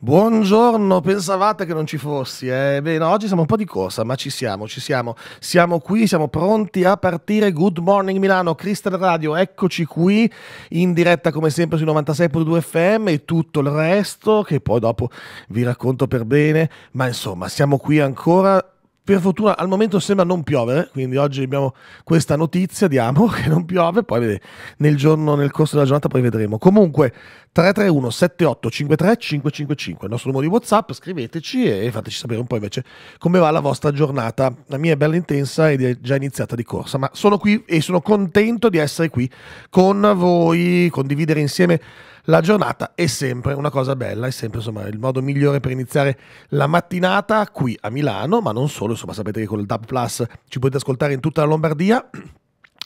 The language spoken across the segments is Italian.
Buongiorno, pensavate che non ci fossi, eh? Beh, oggi siamo un po' di corsa, ma ci siamo, ci siamo. Siamo qui, siamo pronti a partire. Good Morning Milano, Crystal Radio, eccoci qui in diretta come sempre sui 96.2 FM e tutto il resto che poi dopo vi racconto per bene, ma insomma, siamo qui ancora per fortuna al momento sembra non piovere, quindi oggi abbiamo questa notizia, diamo che non piove, poi nel giorno, nel corso della giornata poi vedremo. Comunque 331 7853 555, il nostro numero di WhatsApp, scriveteci e fateci sapere un po' invece come va la vostra giornata. La mia è bella intensa ed è già iniziata di corsa, ma sono qui e sono contento di essere qui con voi, condividere insieme la giornata è sempre una cosa bella, è sempre insomma, il modo migliore per iniziare la mattinata qui a Milano, ma non solo, insomma sapete che con il DAB Plus ci potete ascoltare in tutta la Lombardia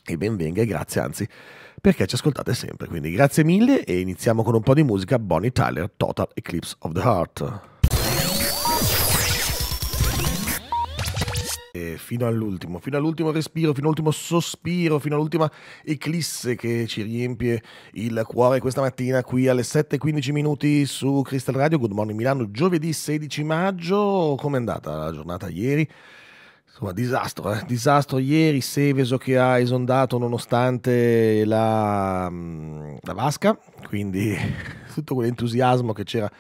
e benvenga e grazie anzi perché ci ascoltate sempre. Quindi grazie mille e iniziamo con un po' di musica Bonnie Tyler Total Eclipse of the Heart. E fino all'ultimo, fino all'ultimo respiro, fino all'ultimo sospiro, fino all'ultima eclisse che ci riempie il cuore questa mattina qui alle 7.15 minuti su Crystal Radio. Good Morning Milano, giovedì 16 maggio. Com'è andata la giornata ieri? Insomma, disastro, eh? disastro ieri Seveso che ha esondato nonostante la, mm, la vasca, quindi tutto quell'entusiasmo che c'era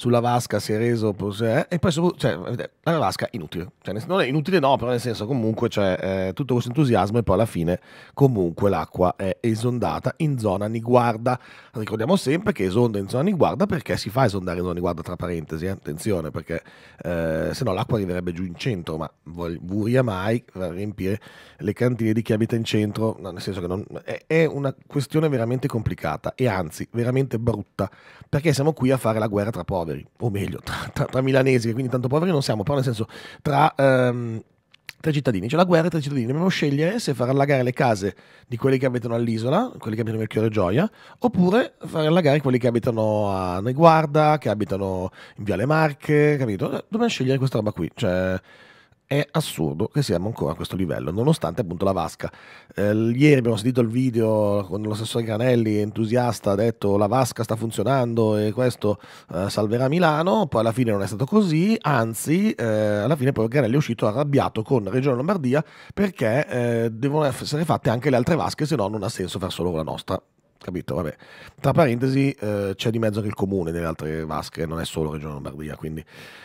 sulla vasca si è reso eh, e poi su, cioè, la vasca inutile cioè, non è inutile no però nel senso comunque c'è cioè, eh, tutto questo entusiasmo e poi alla fine comunque l'acqua è esondata in zona niguarda ricordiamo sempre che esonda in zona niguarda perché si fa esondare in zona niguarda tra parentesi eh, attenzione perché eh, se no l'acqua arriverebbe giù in centro ma vuria mai riempire le cantine di chi abita in centro no, nel senso che non, è, è una questione veramente complicata e anzi veramente brutta perché siamo qui a fare la guerra tra poveri poveri, o meglio, tra, tra, tra milanesi, che quindi tanto poveri non siamo, però nel senso tra... Um, ehm, tre cittadini, c'è la guerra tra cittadini, dobbiamo scegliere se far allagare le case di quelli che abitano all'isola, quelli che abitano nel Chiore Gioia, oppure far allagare quelli che abitano a Neguarda, che abitano in Viale Marche, capito? Eh, dobbiamo scegliere questa roba qui, cioè è assurdo che siamo ancora a questo livello, nonostante appunto la Vasca. Eh, ieri abbiamo sentito il video con l'assessore Granelli, entusiasta, ha detto la Vasca sta funzionando e questo eh, salverà Milano, poi alla fine non è stato così, anzi eh, alla fine poi Granelli è uscito arrabbiato con Regione Lombardia perché eh, devono essere fatte anche le altre vasche, se no non ha senso fare solo la nostra capito? Vabbè. Tra parentesi, eh, c'è di mezzo anche il comune nelle altre vasche, non è solo Regione Lombardia. Quindi,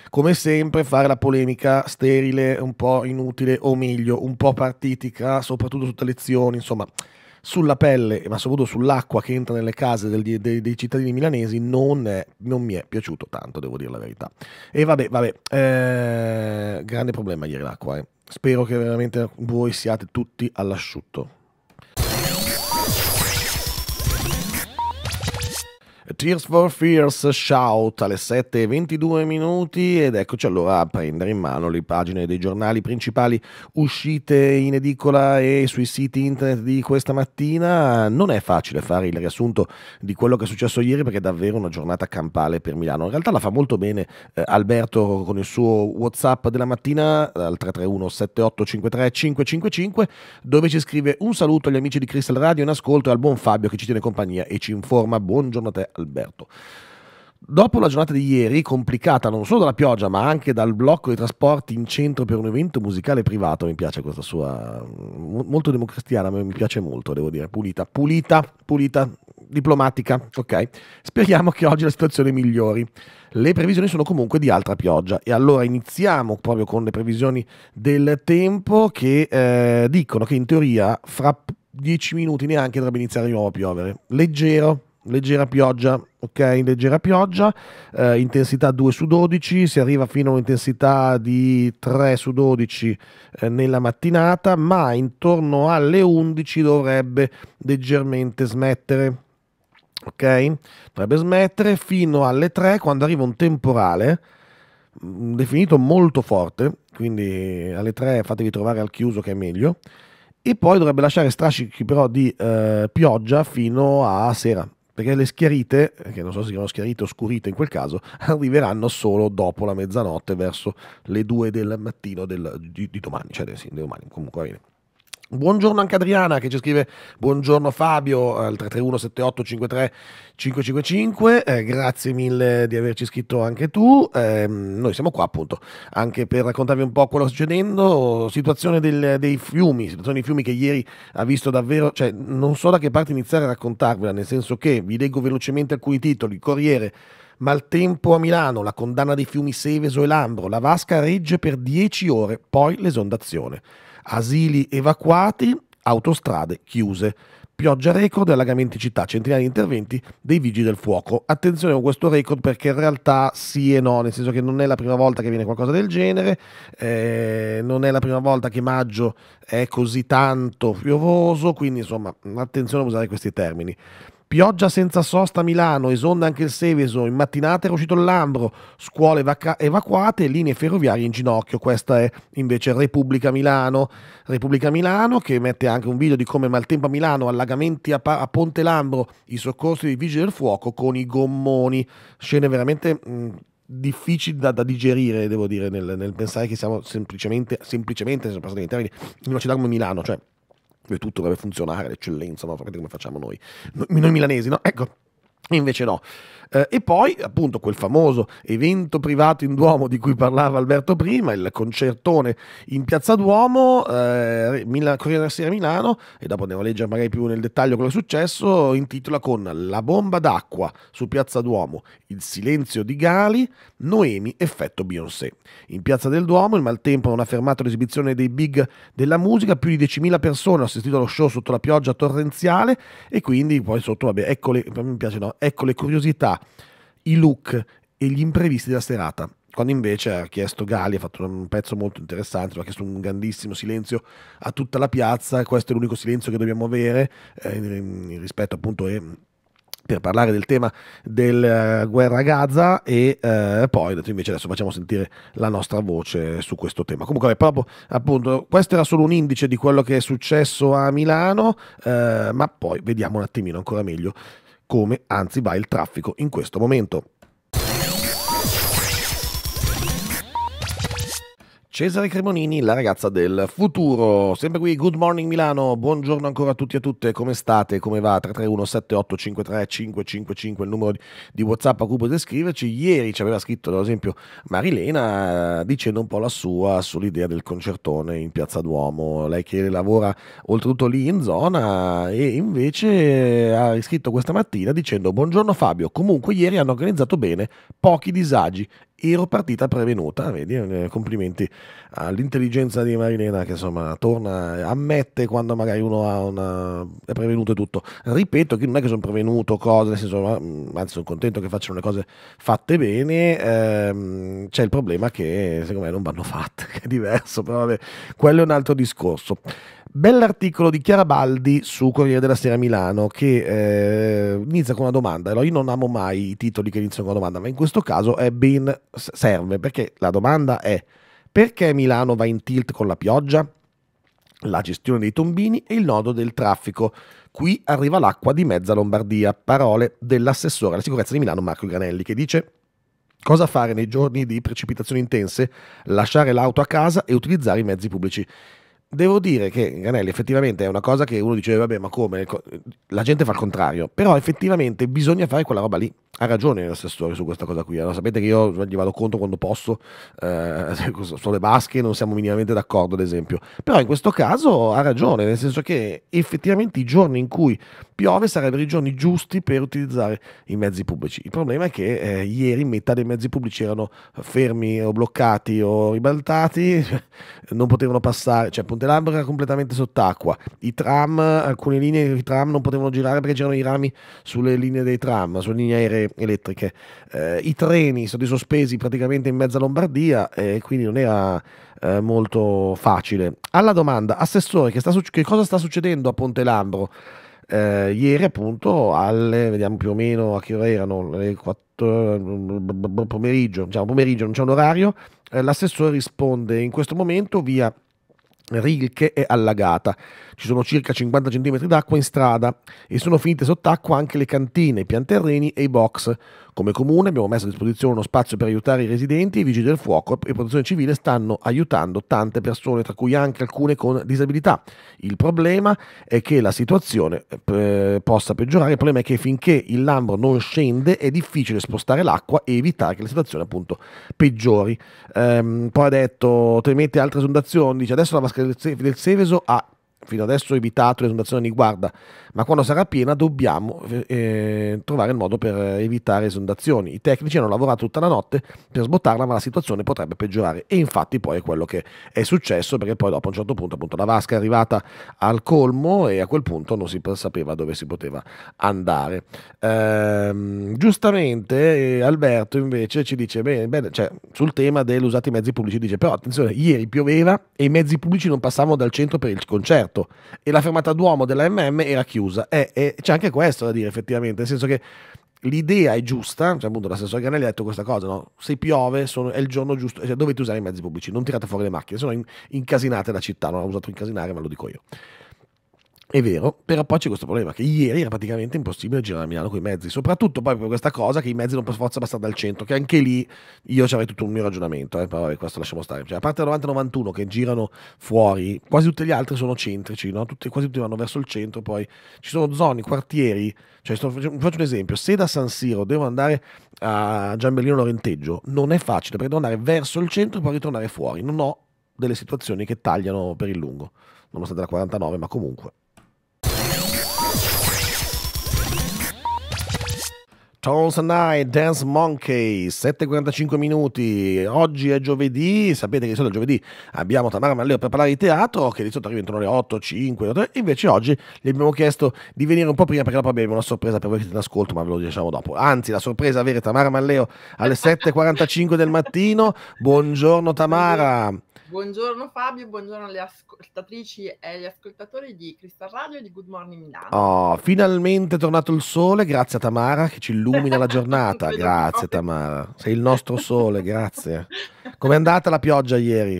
come sempre, fare la polemica sterile, un po' inutile, o meglio, un po' partitica, soprattutto sotto lezioni, insomma. Sulla pelle, ma soprattutto sull'acqua che entra nelle case del, dei, dei, cittadini milanesi, non, è, non, mi è piaciuto tanto, devo dire la verità. E vabbè, vabbè, eh, grande problema ieri l'acqua. Eh. Spero che veramente voi siate tutti all'asciutto. Tears for Fears Shout alle 7.22 minuti ed eccoci allora a prendere in mano le pagine dei giornali principali uscite in edicola e sui siti internet di questa mattina. Non è facile fare il riassunto di quello che è successo ieri perché è davvero una giornata campale per Milano. In realtà la fa molto bene eh, Alberto con il suo Whatsapp della mattina al 331 7853 555 dove ci scrive un saluto agli amici di Crystal Radio in ascolto e al buon Fabio che ci tiene compagnia e ci informa. Buongiorno a te Alberto. Dopo la giornata di ieri, complicata non solo dalla pioggia, ma anche dal blocco dei trasporti in centro per un evento musicale privato, mi piace questa sua. molto democristiana, mi piace molto, devo dire. Pulita, pulita, pulita, diplomatica, ok? Speriamo che oggi la situazione migliori. Le previsioni sono comunque di altra pioggia e allora iniziamo proprio con le previsioni del tempo che eh, dicono che in teoria fra dieci minuti neanche dovrebbe iniziare di nuovo a piovere. Leggero, leggera pioggia, ok? Leggera pioggia, eh, intensità 2 su 12, si arriva fino a un'intensità di 3 su 12 eh, nella mattinata, ma intorno alle 11 dovrebbe leggermente smettere. Ok? Dovrebbe smettere fino alle 3 quando arriva un temporale mm, definito molto forte, quindi alle 3 fatevi trovare al chiuso che è meglio e poi dovrebbe lasciare strascichi però di eh, pioggia fino a sera, perché le schiarite, che non so se si chiamano schiarite o scurite in quel caso, arriveranno solo dopo la mezzanotte, verso le 2 del mattino del, di, di, domani, cioè di, di domani, comunque va bene. Buongiorno anche Adriana che ci scrive buongiorno Fabio al 331 78 53 555, eh, grazie mille di averci scritto anche tu, eh, noi siamo qua appunto anche per raccontarvi un po' quello che sta succedendo, situazione del, dei fiumi, situazione dei fiumi che ieri ha visto davvero, cioè non so da che parte iniziare a raccontarvela, nel senso che vi leggo velocemente alcuni titoli, Corriere Maltempo a Milano, la condanna dei fiumi Seveso e Lambro, la vasca regge per 10 ore, poi l'esondazione. Asili evacuati, autostrade chiuse. Pioggia record e allagamenti città, centinaia di interventi dei vigili del fuoco. Attenzione con questo record perché in realtà sì e no, nel senso che non è la prima volta che viene qualcosa del genere, eh, non è la prima volta che maggio è così tanto piovoso, quindi insomma attenzione a usare questi termini. Pioggia senza sosta a Milano, esonda anche il Seveso, in mattinata è uscito il Lambro, scuole evacuate, linee ferroviarie in ginocchio. Questa è invece Repubblica Milano. Repubblica Milano che mette anche un video di come maltempo a Milano, allagamenti a, pa- a Ponte Lambro, i soccorsi dei vigili del fuoco con i gommoni. Scene veramente... Mh, difficili da, da, digerire, devo dire, nel, nel pensare che siamo semplicemente, semplicemente, se passate in termini, in una città come Milano, cioè dove tutto deve funzionare, l'eccellenza, no? Sapete come facciamo noi? Noi milanesi, no? Ecco, invece no. Eh, e poi appunto quel famoso evento privato in Duomo di cui parlava Alberto prima, il concertone in Piazza Duomo, eh, Mila, Corriere della Sera Milano, e dopo andiamo a leggere magari più nel dettaglio quello che è successo, intitola con La bomba d'acqua su Piazza Duomo, il silenzio di Gali, Noemi, effetto Beyoncé. In Piazza del Duomo il maltempo non ha fermato l'esibizione dei big della musica, più di 10.000 persone hanno assistito allo show sotto la pioggia torrenziale e quindi poi sotto, vabbè, ecco le, mi piace, no, ecco le curiosità i look e gli imprevisti della serata. Quando invece ha chiesto Gali, ha fatto un pezzo molto interessante, ha chiesto un grandissimo silenzio a tutta la piazza, questo è l'unico silenzio che dobbiamo avere eh, rispetto appunto a per parlare del tema della eh, guerra a Gaza e eh, poi invece adesso facciamo sentire la nostra voce su questo tema. Comunque vabbè, proprio, appunto questo era solo un indice di quello che è successo a Milano, eh, ma poi vediamo un attimino ancora meglio come anzi va il traffico in questo momento. Cesare Cremonini, la ragazza del futuro. Sempre qui, Good Morning Milano, buongiorno ancora a tutti e a tutte, come state, come va? 331-78-53-555 il numero di Whatsapp a cui potete scriverci. Ieri ci aveva scritto, ad esempio, Marilena eh, dicendo un po' la sua sull'idea del concertone in Piazza Duomo. Lei che lavora oltretutto lì in zona e invece ha scritto questa mattina dicendo buongiorno Fabio, comunque ieri hanno organizzato bene, pochi disagi Ero partita prevenuta, vedi, eh, complimenti all'intelligenza di Marilena che insomma torna, ammette quando magari uno ha una... è prevenuto e tutto. Ripeto che non è che sono prevenuto cose, nel senso, mm, anzi sono contento che facciano le cose fatte bene, ehm, c'è il problema che secondo me non vanno fatte, che è diverso, però vabbè, quello è un altro discorso. Bell'articolo di Chiara Baldi su Corriere della Sera Milano che eh, inizia con una domanda. Allora, io non amo mai i titoli che iniziano con una domanda, ma in questo caso è ben serve perché la domanda è perché Milano va in tilt con la pioggia, la gestione dei tombini e il nodo del traffico. Qui arriva l'acqua di mezza Lombardia. Parole dell'assessore alla sicurezza di Milano Marco Granelli che dice Cosa fare nei giorni di precipitazioni intense? Lasciare l'auto a casa e utilizzare i mezzi pubblici devo dire che Granelli effettivamente è una cosa che uno dice vabbè ma come la gente fa il contrario però effettivamente bisogna fare quella roba lì ha ragione l'assessore su questa cosa qui allora, eh. sapete che io gli vado contro quando posso eh, sulle basche non siamo minimamente d'accordo ad esempio però in questo caso ha ragione nel senso che effettivamente i giorni in cui piove sarebbero i giorni giusti per utilizzare i mezzi pubblici il problema è che eh, ieri metà dei mezzi pubblici erano fermi o bloccati o ribaltati non potevano passare cioè appunto dell'albero era completamente sott'acqua. I tram, alcune linee di tram non potevano girare perché c'erano i rami sulle linee dei tram, sulle linee aeree elettriche. Eh, I treni sono stati sospesi praticamente in mezza Lombardia e eh, quindi non era eh, molto facile. Alla domanda, assessore, che, sta, che cosa sta succedendo a Ponte Lambro? Eh, ieri appunto alle vediamo più o meno a che ora erano le 4 mm, mm, mm, pomeriggio diciamo pomeriggio non c'è un orario eh, l'assessore risponde in questo momento via Rilke e Allagata. Ci sono circa 50 cm d'acqua in strada e sono finite sott'acqua anche le cantine, i pianterreni e i box. Come comune abbiamo messo a disposizione uno spazio per aiutare i residenti, i vigili del fuoco e protezione civile stanno aiutando tante persone, tra cui anche alcune con disabilità. Il problema è che la situazione eh, possa peggiorare, il problema è che finché il Lambro non scende è difficile spostare l'acqua e evitare che la situazione appunto peggiori. Ehm, poi ha detto, temete altre esondazioni, dice adesso la vasca del Seveso ha fino adesso ho evitato l'esondazione di guarda, ma quando sarà piena dobbiamo eh, eh, trovare il modo per evitare esondazioni. I tecnici hanno lavorato tutta la notte per sbottarla, ma la situazione potrebbe peggiorare e infatti poi è quello che è successo perché poi dopo a un certo punto appunto la vasca è arrivata al colmo e a quel punto non si sapeva dove si poteva andare. Ehm, giustamente eh, Alberto invece ci dice bene, bene cioè, sul tema dell'usato i mezzi pubblici dice però attenzione, ieri pioveva e i mezzi pubblici non passavano dal centro per il concerto sotto e la fermata Duomo della MM era chiusa. E, eh, c'è anche questo da dire effettivamente, nel senso che l'idea è giusta, cioè appunto l'assessore Granelli ha detto questa cosa, no? se piove sono, è il giorno giusto, cioè dovete usare i mezzi pubblici, non tirate fuori le macchine, sono no incasinate la città, non ho usato incasinare ma lo dico io. È vero, però poi c'è questo problema che ieri era praticamente impossibile girare a Milano con i mezzi, soprattutto poi per questa cosa che i mezzi non per forza passare dal centro, che anche lì io avrei tutto un mio ragionamento, eh, però questo lasciamo stare. Cioè, a parte il 90-91 che girano fuori, quasi tutti gli altri sono centrici, no? tutti, quasi tutti vanno verso il centro, poi ci sono zone, quartieri, cioè, sto, faccio un esempio, se da San Siro devo andare a Giambellino Lorenteggio, non è facile perché devo andare verso il centro e poi ritornare fuori, non ho delle situazioni che tagliano per il lungo, nonostante la 49, ma comunque. Tones and I, Dance Monkey, 7.45 minuti, oggi è giovedì, sapete che di solito il giovedì abbiamo Tamara Malleo per parlare di teatro, che di solito arriva intorno alle 8, 5, 8, invece oggi gli abbiamo chiesto di venire un po' prima perché dopo abbiamo una sorpresa per voi che siete in ascolto, ma ve lo diciamo dopo. Anzi, la sorpresa è avere Tamara Malleo alle 7.45 del mattino, buongiorno Tamara! Buongiorno Fabio, buongiorno alle ascoltatrici e agli ascoltatori di Crystal Radio e di Good Morning Milano. Oh, finalmente è tornato il sole, grazie a Tamara che ci illumina la giornata. grazie Tamara, sei il nostro sole, grazie. Com'è andata la pioggia ieri?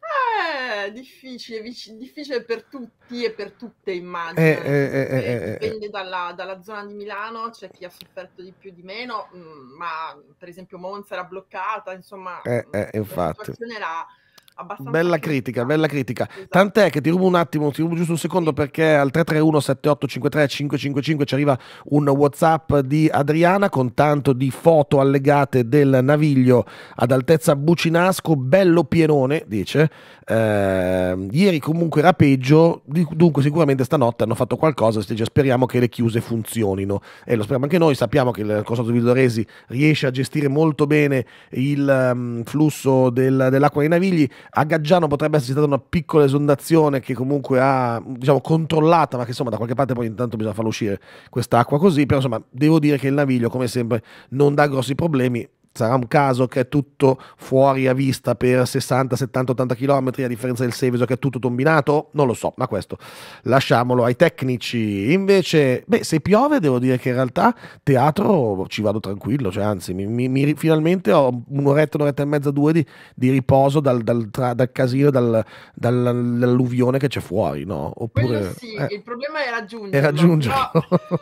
Ah, difficile, vic- difficile per tutti e per tutte, immagino. Eh eh eh, eh, eh, eh, dipende dalla, dalla, zona di Milano, c'è chi ha sofferto di più di meno, mh, mm, ma per esempio Monza era bloccata, insomma, eh, mm, infatti. la situazione era abbastanza. Bella critica, bella critica. Esatto. Tant'è che ti rubo un attimo, ti rubo giusto un secondo perché al 331-7853-555 ci arriva un WhatsApp di Adriana con tanto di foto allegate del naviglio ad altezza Bucinasco, bello pienone, dice. Eh, ieri comunque era peggio, dunque sicuramente stanotte hanno fatto qualcosa, speriamo che le chiuse funzionino. E lo speriamo anche noi, sappiamo che il Consorzio Villoresi riesce a gestire molto bene il um, flusso del, dell'acqua dei navigli a Gaggiano potrebbe esserci stata una piccola esondazione che comunque ha diciamo controllata, ma che insomma da qualche parte poi intanto bisogna farlo uscire quest'acqua così, però insomma devo dire che il naviglio come sempre non dà grossi problemi, sarà un caso che è tutto fuori a vista per 60, 70, 80 km a differenza del Seveso che è tutto tombinato? Non lo so, ma questo lasciamolo ai tecnici. Invece, beh, se piove devo dire che in realtà teatro ci vado tranquillo, cioè anzi mi, mi, mi, finalmente ho un'oretta, un'oretta e mezza, due di, di riposo dal, dal, tra, dal casino, dal, dall'alluvione che c'è fuori, no? Oppure, sì, eh, il problema è raggiungerlo. È raggiungerlo. No.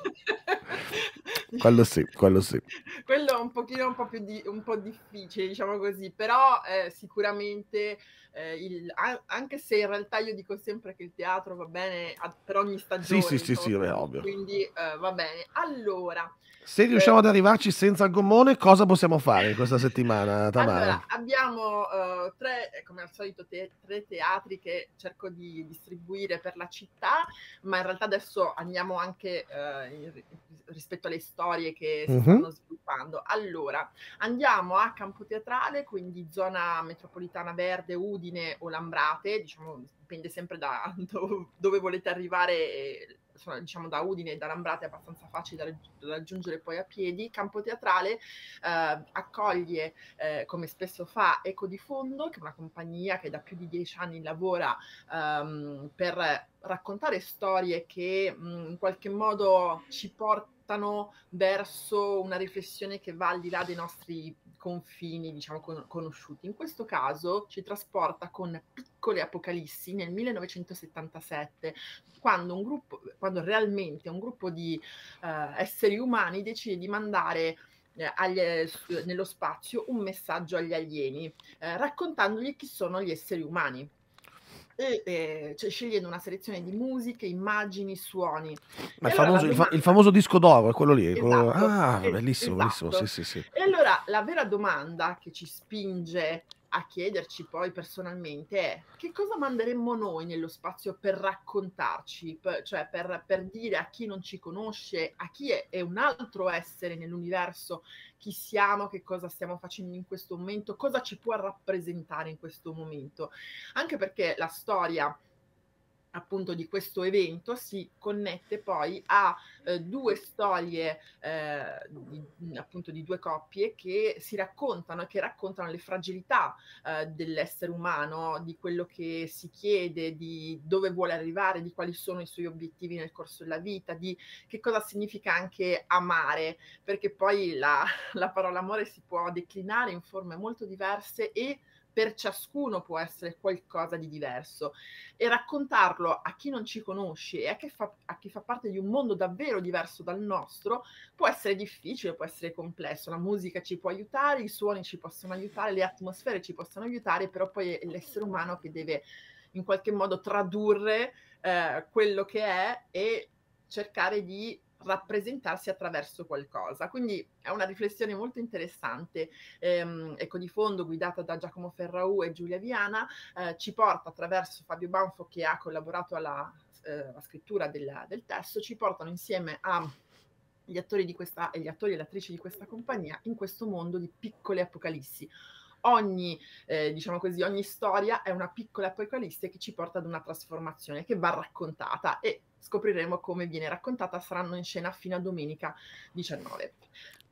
quello sì, quello sì. Quello è un pochino un po', più di, un po difficile, diciamo così, però eh, sicuramente, eh, il, anche se in realtà io dico sempre che il teatro va bene per ogni stagione. Sì, sì, insomma, sì, sì, è ovvio. Quindi eh, va bene. Allora, se eh, riusciamo eh, ad arrivarci senza il gommone, cosa possiamo fare in questa settimana, Tamara? Allora, abbiamo uh, tre, eh, come al solito, te- tre teatri che cerco di distribuire per la città, ma in realtà adesso andiamo anche uh, in, rispetto alle storie che si uh-huh. stanno sviluppando. Allora, andiamo a Campo Teatrale, quindi zona metropolitana verde, Udine o Lambrate, diciamo, dipende sempre da dove volete arrivare. E, insomma, diciamo da Udine e da Lambrate è abbastanza facile da, da raggiungere poi a piedi, Campo Teatrale eh, accoglie, eh, come spesso fa, Eco di Fondo, che è una compagnia che da più di dieci anni lavora ehm, per raccontare storie che mh, mm, in qualche modo ci portano verso una riflessione che va al di là dei nostri confini, diciamo, con- conosciuti. In questo caso ci trasporta con piccole apocalissi nel 1977, quando, un gruppo, quando realmente un gruppo di eh, esseri umani decide di mandare eh, agli, eh, nello spazio un messaggio agli alieni, eh, raccontandogli chi sono gli esseri umani e, e cioè, scegliendo una selezione di musiche, immagini, suoni. Ma il, allora famoso, domanda... il, famoso, disco d'oro, è quello lì. Esatto, quello... Ah, es- bellissimo, esatto. bellissimo. Sì, sì, sì. E allora la vera domanda che ci spinge a chiederci poi personalmente è che cosa manderemmo noi nello spazio per raccontarci, per, cioè per, per, dire a chi non ci conosce, a chi è, è un altro essere nell'universo chi siamo, che cosa stiamo facendo in questo momento, cosa ci può rappresentare in questo momento. Anche perché la storia appunto di questo evento si connette poi a eh, due storie eh, di, appunto di due coppie che si raccontano e che raccontano le fragilità eh, dell'essere umano, di quello che si chiede, di dove vuole arrivare, di quali sono i suoi obiettivi nel corso della vita, di che cosa significa anche amare, perché poi la, la parola amore si può declinare in forme molto diverse e per ciascuno può essere qualcosa di diverso e raccontarlo a chi non ci conosce e a chi, fa, a chi fa parte di un mondo davvero diverso dal nostro può essere difficile, può essere complesso, la musica ci può aiutare, i suoni ci possono aiutare, le atmosfere ci possono aiutare, però poi è l'essere umano che deve in qualche modo tradurre eh, quello che è e cercare di rappresentarsi attraverso qualcosa. Quindi è una riflessione molto interessante, ehm, ecco di fondo guidata da Giacomo Ferraù e Giulia Viana, eh, ci porta attraverso Fabio Banfo che ha collaborato alla, eh, alla scrittura della, del testo, ci portano insieme a gli attori di questa e gli attori e le attrici di questa compagnia in questo mondo di piccole apocalissi. Ogni, eh, diciamo così, ogni storia è una piccola apocalisse che ci porta ad una trasformazione che va raccontata e scopriremo come viene raccontata, saranno in scena fino a domenica 19.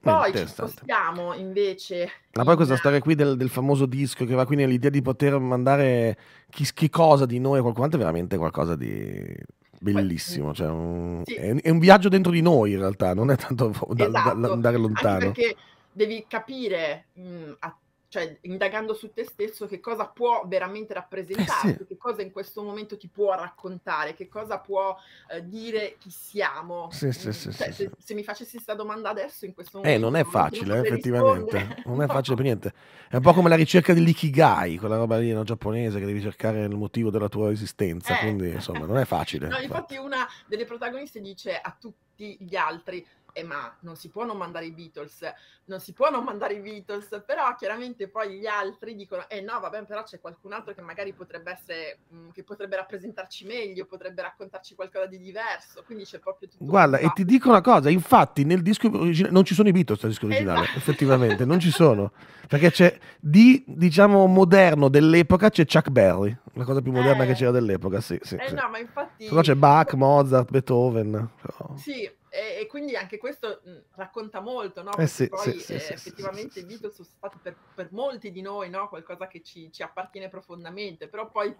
Poi ci spostiamo invece. Ma poi in... questa storia qui del, del, famoso disco che va qui nell'idea di poter mandare chi, chi cosa di noi a qualcun altro è veramente qualcosa di bellissimo. cioè un... sì. è, è, un viaggio dentro di noi in realtà, non è tanto da, esatto. da, da esatto. andare lontano. Anche perché devi capire mh, a cioè indagando su te stesso che cosa può veramente rappresentarti, eh sì. che cosa in questo momento ti può raccontare, che cosa può eh, dire chi siamo. Sì, sì, cioè, se, se, mi facessi questa domanda adesso in questo momento... Eh, non è facile, non eh, effettivamente. Non è facile per niente. È un po' come la ricerca dell'ikigai, quella roba lì no, giapponese che devi cercare il motivo della tua esistenza, eh. quindi insomma non è facile. No, infatti una delle protagoniste dice a tutti gli altri e eh, ma non si può non mandare i Beatles, non si può non mandare i Beatles, però chiaramente poi gli altri dicono, eh no, vabbè, però c'è qualcun altro che magari potrebbe essere, mh, mhmm, che potrebbe rappresentarci meglio, potrebbe raccontarci qualcosa di diverso, quindi c'è proprio tutto. Guarda, e ti dico una cosa, infatti nel disco originale, non ci sono i Beatles nel disco originale, esatto. effettivamente, non ci sono, perché c'è di, diciamo, moderno dell'epoca c'è Chuck Berry, la cosa più moderna eh. che c'era dell'epoca, sì. sì, eh sì. no, ma infatti... Però c'è Bach, Mozart, Beethoven. Però... Sì, e, e quindi anche questo mh, racconta molto, no? Eh sì, poi sì, eh, sì, effettivamente i Beatles sono stati per, per, molti di noi no? qualcosa che ci, ci, appartiene profondamente, però poi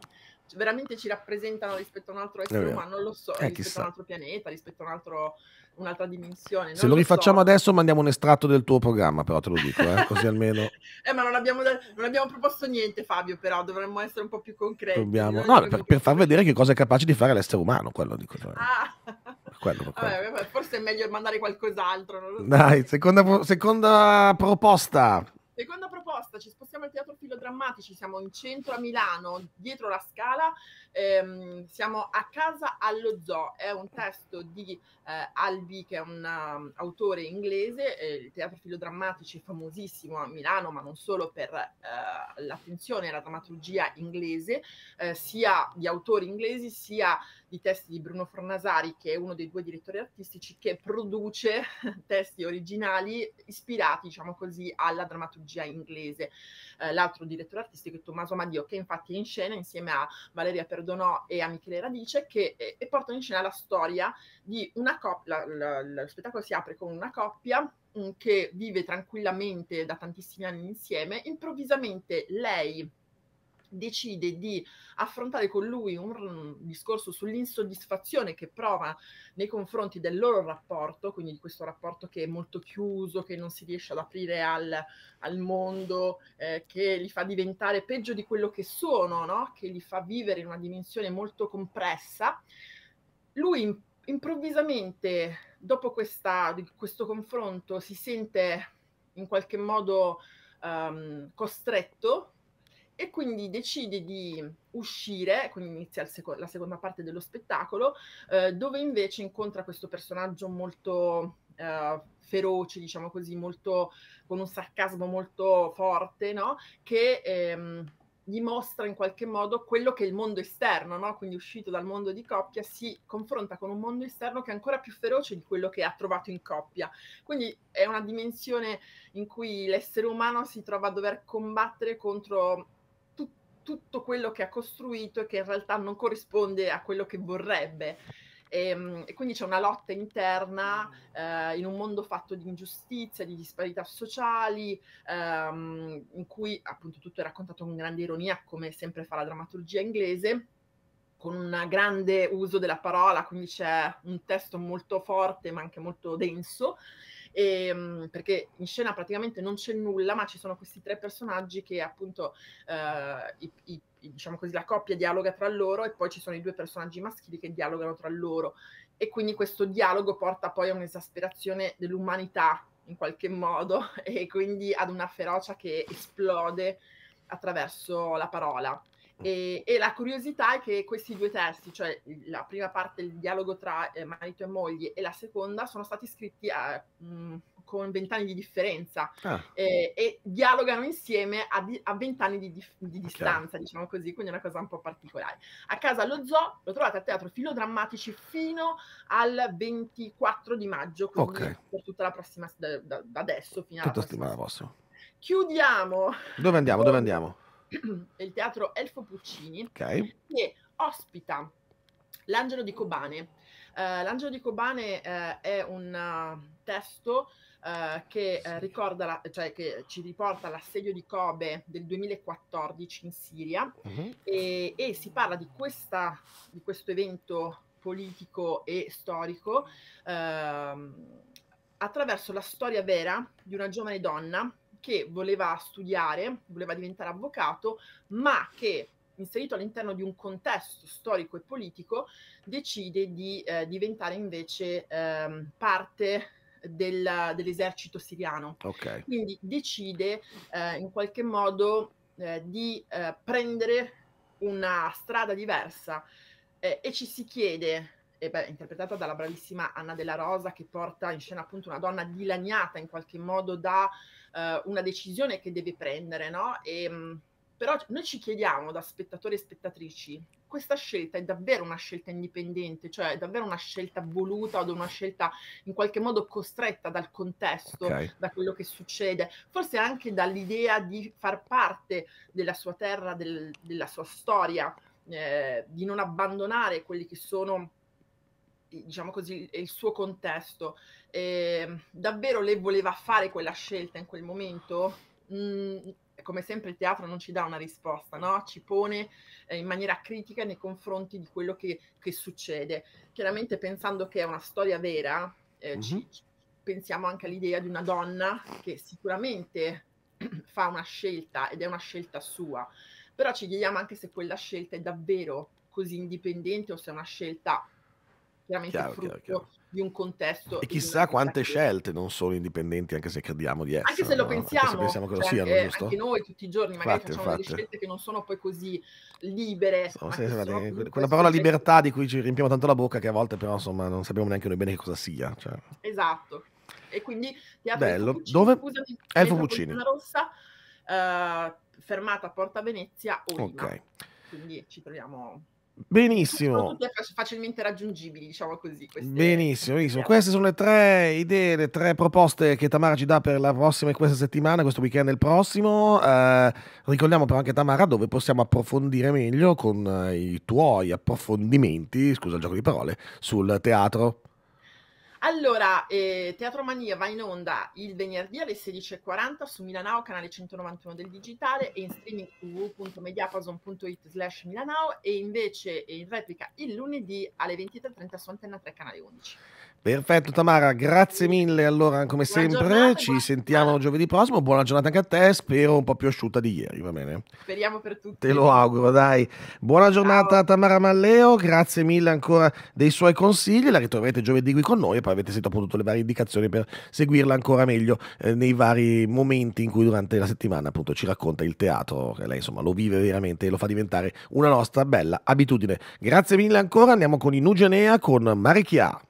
veramente ci rappresentano rispetto a un altro essere umano, non lo so, eh, rispetto chissà. a un altro pianeta, rispetto a un altro, un'altra dimensione. Se lo, lo rifacciamo so. adesso mandiamo un estratto del tuo programma, però te lo dico, eh, così almeno... eh, ma non abbiamo, non abbiamo, proposto niente Fabio, però dovremmo essere un po' più concreti. Dobbiamo... No, per, per far vedere che cosa è capace di fare l'essere umano, quello dico. Cioè. Ah! quello, quello. Vabbè, forse è meglio mandare qualcos'altro. So. Dai, seconda, seconda proposta. Seconda proposta, ci spostiamo al Teatro Filodrammatici, siamo in centro a Milano, dietro la Scala, ehm, siamo a casa allo zoo, è un testo di eh, Albi che è un um, autore inglese, eh, il teatro filodrammatici famosissimo a Milano, ma non solo per eh, l'attenzione alla drammaturgia inglese, eh, sia di autori inglesi sia di testi di Bruno Fornasari, che è uno dei due direttori artistici che produce testi originali ispirati, diciamo così, alla drammaturgia inglese. Eh, l'altro direttore artistico è Tommaso Maddio che infatti è in scena insieme a Valeria Perdomo Donò e a Michele Radice che e, eh, e portano in scena la storia di una coppia, lo spettacolo si apre con una coppia mm, che vive tranquillamente da tantissimi anni insieme, improvvisamente lei decide di affrontare con lui un, mm, discorso sull'insoddisfazione che prova nei confronti del loro rapporto, quindi di questo rapporto che è molto chiuso, che non si riesce ad aprire al, al mondo, eh, che li fa diventare peggio di quello che sono, no? che li fa vivere in una dimensione molto compressa. Lui improvvisamente, dopo questa, questo confronto, si sente in qualche modo um, costretto e quindi decide di uscire, quindi inizia seco- la seconda parte dello spettacolo, eh, dove invece incontra questo personaggio molto eh, feroce, diciamo così, molto, con un sarcasmo molto forte, no? che ehm, gli mostra in qualche modo quello che è il mondo esterno, no? quindi uscito dal mondo di coppia, si confronta con un mondo esterno che è ancora più feroce di quello che ha trovato in coppia. Quindi è una dimensione in cui l'essere umano si trova a dover combattere contro tutto quello che ha costruito e che in realtà non corrisponde a quello che vorrebbe. E, ehm, e quindi c'è una lotta interna eh, in un mondo fatto di ingiustizie, di disparità sociali, ehm, in cui appunto tutto è raccontato con grande ironia, come sempre fa la drammaturgia inglese con un grande uso della parola, quindi c'è un testo molto forte ma anche molto denso e, ehm, perché in scena praticamente non c'è nulla, ma ci sono questi tre personaggi che appunto eh, i, i, diciamo così, la coppia dialoga tra loro e poi ci sono i due personaggi maschili che dialogano tra loro e quindi questo dialogo porta poi a un'esasperazione dell'umanità in qualche modo e quindi ad una ferocia che esplode attraverso la parola. Mm. E, e, la curiosità è che questi due testi, cioè la prima parte, il dialogo tra eh, marito e moglie, e la seconda, sono stati scritti a, mh, mm, con vent'anni di differenza ah. eh, e dialogano insieme a vent'anni di, di, di, distanza, okay. diciamo così, quindi è una cosa un po' particolare. A casa lo zoo lo trovate a Teatro Filodrammatici fino al 24 di maggio, quindi okay. per tutta la prossima, da, da adesso fino alla Tutta la settimana prossima. Chiudiamo. Dove andiamo? Dove andiamo? il teatro Elfo Puccini, okay. che ospita l'Angelo di Kobane. Uh, L'Angelo di Kobane uh, è un uh, testo che, la, cioè che, ci riporta all'assedio di Kobe del 2014 in Siria -huh. Mhm. e, e, si parla di, questa, di, questo evento politico e storico ehm, attraverso la storia vera di una giovane donna che voleva studiare, voleva diventare avvocato, ma che inserito all'interno di un contesto storico e politico, decide di eh, diventare invece eh, parte del, dell'esercito siriano. Okay. Quindi decide eh, in qualche modo eh, di eh, prendere una strada diversa eh, e ci si chiede interpretata dalla bravissima Anna della Rosa che porta in scena appunto una donna dilaniata in qualche modo da uh, una decisione che deve prendere, no? E, ehm, però noi ci chiediamo da spettatori e spettatrici, questa scelta è davvero una scelta indipendente, cioè è davvero una scelta voluta o una scelta in qualche modo costretta dal contesto, okay. da quello che succede, forse anche dall'idea di far parte della sua terra, del, della sua storia, eh, di non abbandonare quelli che sono diciamo così, il suo contesto, eh, davvero lei voleva fare quella scelta in quel momento? Mm, come sempre il teatro non ci dà una risposta, no? ci pone eh, in maniera critica nei confronti di quello che, che, succede. Chiaramente pensando che è una storia vera, eh, mm-hmm. ci, pensiamo anche all'idea di una donna che sicuramente fa una scelta ed è una scelta sua, però ci chiediamo anche se quella scelta è davvero così indipendente o se è una scelta chiaramente chiaro, frutto chiaro, chiaro. di un contesto. E chissà quante scelte non sono indipendenti, anche se crediamo di essere. Anche se lo no? pensiamo, se pensiamo che cioè, lo siano, anche, eh, giusto? Anche noi tutti i giorni magari infatti, facciamo infatti. delle scelte che non sono poi così libere. No, sì, quella parola libertà di cui ci riempiamo tanto la bocca che a volte però insomma non sappiamo neanche noi bene che cosa sia. Cioè. Esatto. E quindi Teatro Bello. Puccini, Dove? Scusami, Elfo Puccini. Rossa, uh, fermata a Porta Venezia, Olima. Ok. Quindi ci troviamo Benissimo. Sono tutte facilmente raggiungibili, diciamo così. Queste... Benissimo, benissimo. Queste sono le tre idee, le tre proposte che Tamara ci dà per la prossima e questa settimana, questo weekend e il prossimo. Eh, ricordiamo però anche Tamara dove possiamo approfondire meglio con eh, i tuoi approfondimenti, scusa il gioco di parole, sul teatro. Allora, eh, Teatro Mania va in onda il venerdì alle 16.40 su Milanao, canale 191 del digitale e in streaming www.mediapason.it slash Milanao e invece eh, in replica il lunedì alle 23.30 su Antenna 3, canale 11. Perfetto Tamara, grazie mille. Allora, come sempre, giornata, ci sentiamo giovedì prossimo. Buona giornata anche a te, spero un po' più asciutta di ieri, va bene? Speriamo per tutti. Te lo auguro, dai. Buona giornata Ciao. Tamara Malleo, grazie mille ancora dei suoi consigli. La ritroverete giovedì qui con noi e poi avete sentito appunto tutte le varie indicazioni per seguirla ancora meglio eh, nei vari momenti in cui durante la settimana appunto ci racconta il teatro, che lei insomma lo vive veramente e lo fa diventare una nostra bella abitudine. Grazie mille ancora, andiamo con Inugenea con Marichia.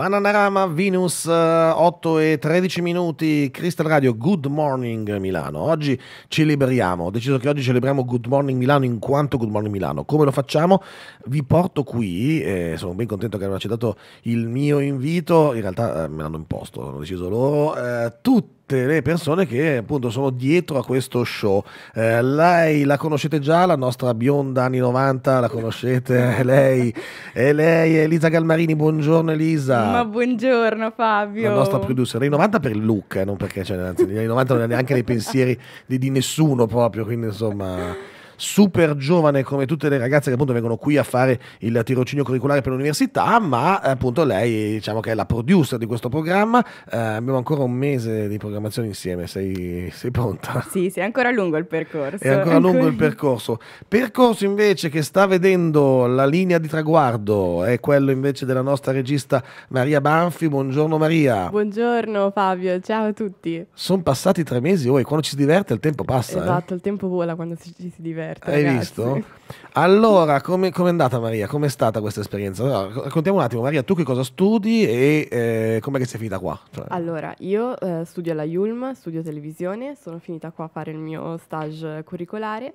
Bananarama, Venus, 8 eh, e 13 minuti, Crystal Radio, Good Morning Milano. Oggi celebriamo, ho deciso che oggi celebriamo Good Morning Milano in quanto Good Morning Milano. Come lo facciamo? Vi porto qui, eh, sono ben contento che abbiano accettato il mio invito, in realtà eh, me l'hanno imposto, l'hanno deciso loro, eh, tutti tutte le persone che appunto sono dietro a questo show. Eh, lei la conoscete già, la nostra bionda anni 90, la conoscete è eh, lei. è eh, lei Elisa Galmarini, buongiorno Elisa. Ma buongiorno Fabio. La nostra producer, anni 90 per il look, eh, non perché, cioè, anzi, negli anni 90 non è neanche nei pensieri di, di nessuno proprio, quindi insomma super giovane come tutte le ragazze che appunto vengono qui a fare il tirocinio curriculare per l'università, ma appunto lei diciamo che è la producer di questo programma. Eh, abbiamo ancora un mese di programmazione insieme, sei, sei pronta? Sì, sì, è ancora lungo il percorso. È ancora, ancora lungo il percorso. Percorso invece che sta vedendo la linea di traguardo è quello invece della nostra regista Maria Banfi. Buongiorno Maria. Buongiorno Fabio, ciao a tutti. Sono passati tre mesi, oh, e quando ci si diverte il tempo passa. Eh. Esatto, eh? il tempo vola quando ci si diverte certo. Hai ragazzi. visto? Allora, come è andata Maria? Com'è stata questa esperienza? Allora, raccontiamo un attimo, Maria, tu che cosa studi e eh, com'è che sei finita qua? Cioè... Allora, io eh, studio alla Yulm, studio televisione, sono finita qua a fare il mio stage eh, curricolare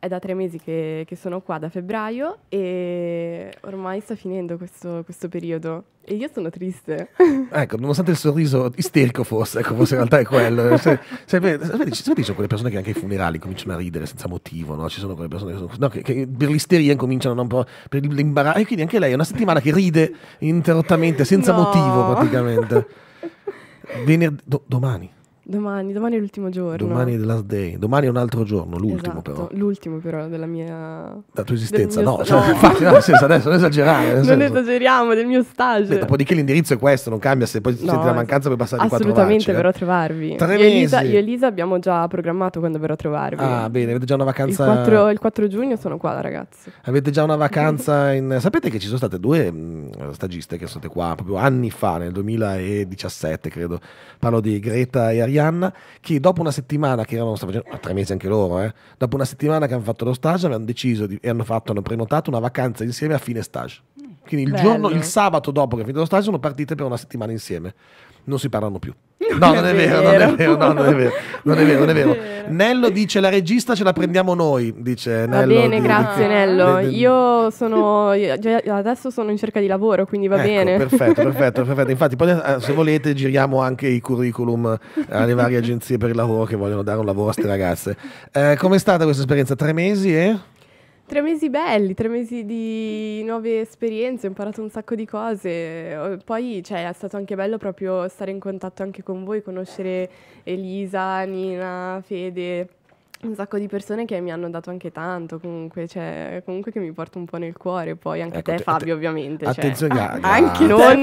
è da tre mesi che, che, sono qua, da febbraio, e ormai sta finendo questo, questo periodo. E io sono triste. Ecco, nonostante il sorriso isterico forse, ecco, forse in realtà è quello. sapete, ci sono quelle persone che anche ai funerali cominciano a ridere senza motivo, no? Ci sono quelle persone che, sono, no, che, che per l'isteria cominciano un po' per l'imbarazzo. E quindi anche lei è una settimana che ride interrottamente, senza no. motivo praticamente. Venerdì, do, domani. Domani, domani è l'ultimo giorno. Domani è the last day, domani è un altro giorno, l'ultimo esatto, però. L'ultimo però della mia... La tua esistenza, no, sta... Cioè, no. infatti, no, nel senso, adesso non esagerare. non senso. esageriamo, del mio stage. Beh, dopodiché l'indirizzo è questo, non cambia, se poi no, senti la mancanza per passare di quattro Assolutamente, verrò a trovarvi. Tre io, Elisa, io e Elisa abbiamo già programmato quando verrò a trovarvi. Ah, bene, avete già una vacanza... Il 4, il 4 giugno sono qua, ragazzi. Avete già una vacanza in... Sapete che ci sono state due stagiste che sono state qua proprio anni fa, nel 2017 credo. Parlo di Greta e Arianna Rihanna che dopo una settimana che erano stavano facendo, tre mesi anche loro, eh, dopo una settimana che hanno fatto lo stage avevano deciso di, e hanno, fatto, hanno prenotato una vacanza insieme a fine stage. Quindi il, mm, giorno, il sabato dopo che è finito lo stage sono partite per una settimana insieme non si parlano più. No, non è, vero, non è vero, no, non è vero, non è vero, non è vero. Nello dice la regista ce la prendiamo noi, dice Nello. Va bene, di, grazie di, Nello. Di, io sono adesso sono in cerca di lavoro, quindi va ecco, bene. Perfetto, perfetto, perfetto. Infatti poi eh, se volete giriamo anche i curriculum alle varie agenzie per il lavoro che vogliono dare un lavoro a queste ragazze. Eh, com'è stata questa esperienza? Tre mesi e? Eh? Tre mesi belli, tre mesi di nuove esperienze, ho imparato un sacco di cose. Eh, poi cioè, è stato anche bello proprio stare in contatto anche con voi, conoscere Elisa, Nina, Fede un sacco di persone che mi hanno dato anche tanto, comunque, cioè, comunque che mi porta un po' nel cuore, poi anche ecco, te, Fabio att- ovviamente. Cioè. Attenzione, cioè, ah, gra- anche non,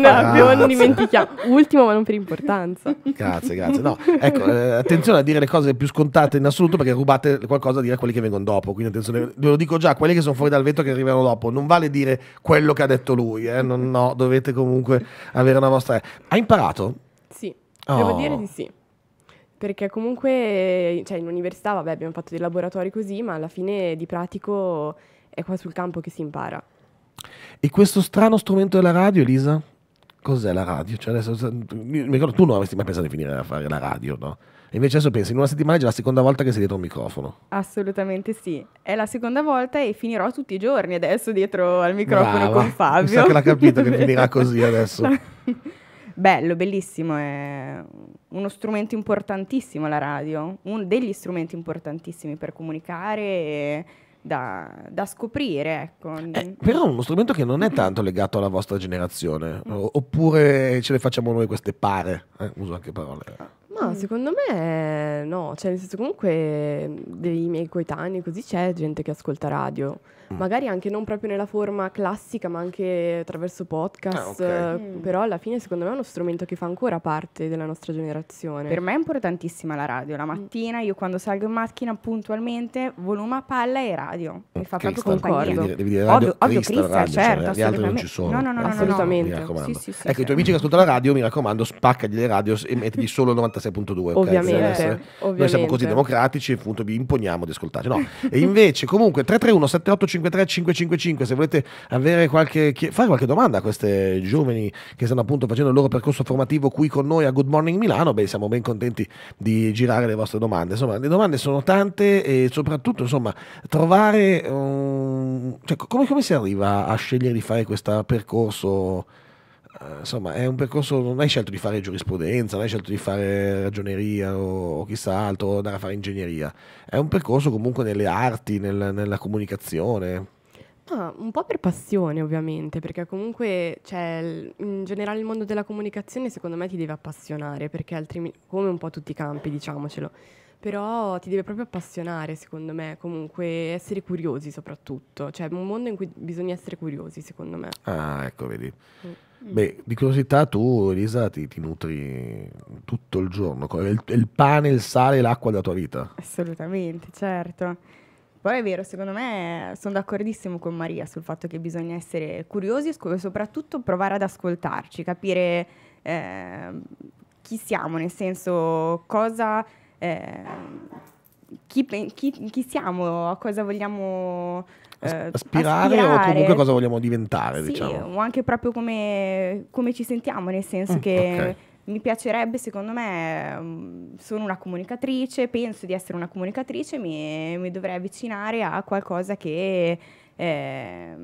non dimentichiamo, ultimo ma non per importanza. Grazie, grazie. No, ecco, eh, attenzione a dire le cose più scontate in assoluto perché rubate qualcosa a dire a quelli che vengono dopo, quindi attenzione, ve lo dico già, quelli che sono fuori dal vento che arrivano dopo, non vale dire quello che ha detto lui, eh? non, no, dovete comunque avere una vostra... Hai imparato? Sì, oh. devo dire di sì perché comunque cioè, in università vabbè, abbiamo fatto dei laboratori così, ma alla fine di pratico è qua sul campo che si impara. E questo strano strumento della radio, Elisa? Cos'è la radio? Cioè adesso, ricordo, tu non avresti mai pensato di finire a fare la radio, no? E invece adesso pensi, in una settimana è già la seconda volta che sei dietro un microfono. Assolutamente sì. È la seconda volta e finirò tutti i giorni adesso dietro al microfono Brava. con Fabio. Mi sa che l'ha capito che finirà così adesso. bello, bellissimo, è uno strumento importantissimo la radio, uno degli strumenti importantissimi per comunicare e da, da scoprire. Ecco. Eh, però è uno strumento che non è tanto legato alla vostra generazione, mm. oppure ce le facciamo noi queste pare, eh, uso anche parole. No, mm. secondo me no, cioè nel senso comunque dei miei coetanei così c'è gente che ascolta radio. Mm. magari anche non proprio nella forma classica, ma anche attraverso podcast. Ah, okay. mm. Però alla fine, secondo me, è uno strumento che fa ancora parte della nostra generazione. Per me è importantissima la radio. La mm. mattina, io quando salgo in macchina puntualmente, volume a palla e radio. Mi fa Christa, proprio compagnia. Devi, devi dire radio, ovvio, ovvio Christa, radio, cioè, certo. Cioè, gli altri non ci sono. No, no, no, assolutamente. No, no. Sì, sì, sì, ecco, i tuoi amici che ascoltano la radio, mi raccomando, spaccagli le radio e mettigli solo il 96.2. Okay? Ovviamente, eh, ovviamente. Noi siamo così democratici, appunto, vi imponiamo di ascoltare. No. e invece, comunque, 331 78 353 555 se volete avere qualche, fare qualche domanda a queste giovani che stanno appunto facendo il loro percorso formativo qui con noi a Good Morning Milano, beh siamo ben contenti di girare le vostre domande. Insomma, le domande sono tante e soprattutto insomma trovare... Um, cioè, come, come si arriva a scegliere di fare questo percorso? Eh, insomma, è un percorso, non hai scelto di fare giurisprudenza, non hai scelto di fare ragioneria o, o chissà altro, o andare a fare ingegneria. È un percorso comunque nelle arti, nel, nella comunicazione. Ah, un po' per passione ovviamente, perché comunque cioè, in generale il mondo della comunicazione secondo me ti deve appassionare, perché altrimenti, come un po' tutti i campi diciamocelo, però ti deve proprio appassionare secondo me, comunque essere curiosi soprattutto, cioè un mondo in cui bisogna essere curiosi secondo me. Ah, ecco, vedi. Mm. Mm. Beh, di curiosità tu, Elisa, ti, ti nutri tutto il giorno, con il, il pane, il sale e l'acqua della tua vita. Assolutamente, certo. Poi è vero, secondo me sono d'accordissimo con Maria sul fatto che bisogna essere curiosi e soprattutto provare ad ascoltarci, capire eh, chi siamo, nel senso cosa, eh, chi, chi, chi, siamo, a cosa vogliamo eh, aspirare, aspirare, o comunque cosa vogliamo diventare, sì, diciamo. O anche proprio come, come, ci sentiamo, nel senso mm, che okay. mi piacerebbe, secondo me, mm, sono una comunicatrice, penso di essere una comunicatrice, mi, mi dovrei avvicinare a qualcosa che... Eh,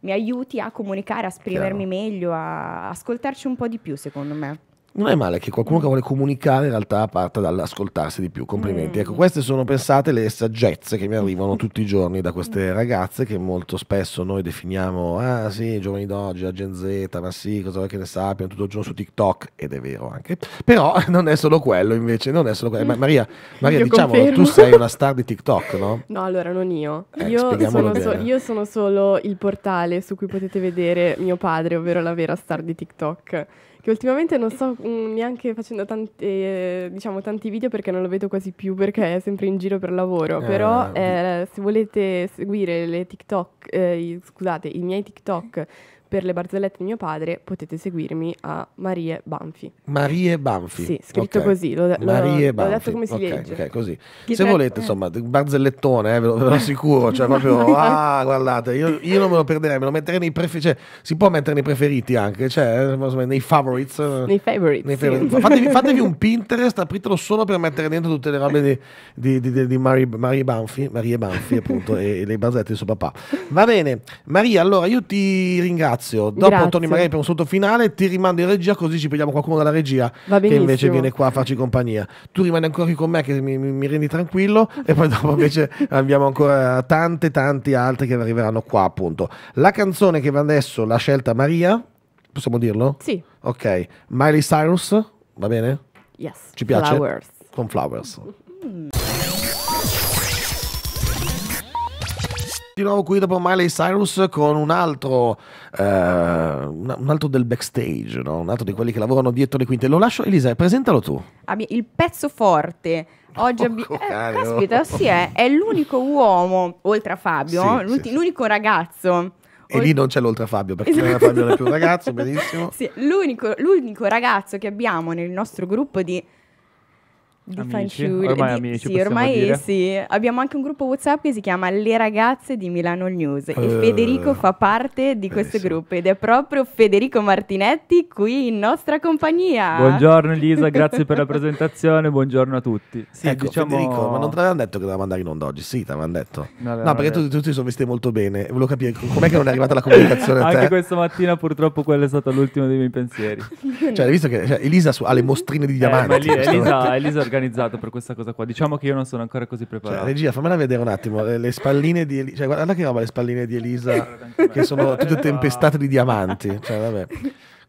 mi aiuti a comunicare, a esprimermi meglio, a ascoltarci un po' di più, secondo me non è male che qualcuno che vuole comunicare in realtà parta dall'ascoltarsi di più. Complimenti. Mm. Ecco, queste sono pensate le saggezze che mi arrivano tutti i giorni da queste ragazze che molto spesso noi definiamo, ah sì, giovani d'oggi, la Gen Z, ma sì, cosa vuoi che ne sappiano, tutto il giorno su TikTok, ed è vero anche. Però non è solo quello, invece, non è solo quello. Ma Maria, Maria diciamo, tu sei una star di TikTok, no? No, allora non io. Eh, io, sono so- io sono solo il portale su cui potete vedere mio padre, ovvero la vera star di TikTok che ultimamente non sto mm, neanche facendo tanti, eh, diciamo, tanti video perché non lo vedo quasi più perché è sempre in giro per lavoro, eh, però eh, se volete seguire le TikTok, eh, scusate, i miei TikTok per le barzellette di mio padre potete seguirmi a Marie Banfi. Marie Banfi? Sì, scritto okay. così. Lo, lo, Marie Banfi. L'ho detto come si okay, legge. Ok, così. Chi Se volete, eh. insomma, barzellettone, eh, ve, lo, ve lo assicuro. Cioè, proprio, esatto. ah, guardate, io, io, non me lo perderei, me lo metterei nei preferiti. Cioè, si può mettere nei preferiti anche, cioè, eh, nei favorites. Nei favorites. Nei favorites. Sì. Fatevi, fatevi, un Pinterest, apritelo solo per mettere dentro tutte le robe di, di, di, di, di Marie, Marie, Banfi, Marie Banfi, appunto, e, e le barzellette di suo papà. Va bene, Maria, allora io ti ringrazio ringrazio. Dopo Grazie. torni magari per un saluto finale, ti rimando in regia così ci prendiamo qualcuno dalla regia che invece viene qua a farci compagnia. Tu rimani ancora qui con me che mi, mi, mi rendi tranquillo e poi dopo invece abbiamo ancora tante tanti altri che arriveranno qua appunto. La canzone che va adesso l'ha scelta Maria, possiamo dirlo? Sì. Ok, Miley Cyrus, va bene? Yes. Ci piace? Flowers. Con Flowers. Mm. Di nuovo qui dopo Miley Cyrus con un altro, eh, un altro del backstage, no? un altro di quelli che lavorano dietro le quinte. Lo lascio, Elisa, presentalo tu. Ah, il pezzo forte. Oggi oh, abbi- oh, eh, caspita, sì, è, è l'unico uomo, oltre a Fabio, sì, eh, sì, l'unico ragazzo e lì non c'è l'oltre Fabio perché esatto. Fabio non è più un ragazzo, benissimo. Sì, l'unico, l'unico, ragazzo che abbiamo nel nostro gruppo di di amici, fanciulli, ormai di, amici, sì, ormai sì. Abbiamo anche un gruppo WhatsApp che si chiama Le ragazze di Milano News uh, e eh. Federico fa parte di eh, questo sì. gruppo ed è proprio Federico Martinetti qui in nostra compagnia. Buongiorno Elisa, grazie per la presentazione, buongiorno a tutti. Sì, ecco, diciamo... Federico, ma non te l'avevano detto che doveva andare in onda oggi? Sì, te l'avevano detto. No, perché tutti, tutti sono vestiti molto bene. Volevo capire com'è che non è arrivata la comunicazione Anche te? questa mattina purtroppo quello è stato l'ultimo dei miei pensieri. cioè, hai visto che cioè, Elisa su, ha le mostrine di eh, diamanti. Eh, lì, Elisa, Elisa organizza organizzato per questa cosa qua. Diciamo che io non sono ancora così cioè, preparato. Cioè, regia, fammela vedere un attimo. Le, le spalline di Elisa. Cioè, guarda che roba le spalline di Elisa, che sono tutte tempestate di diamanti. Cioè, vabbè.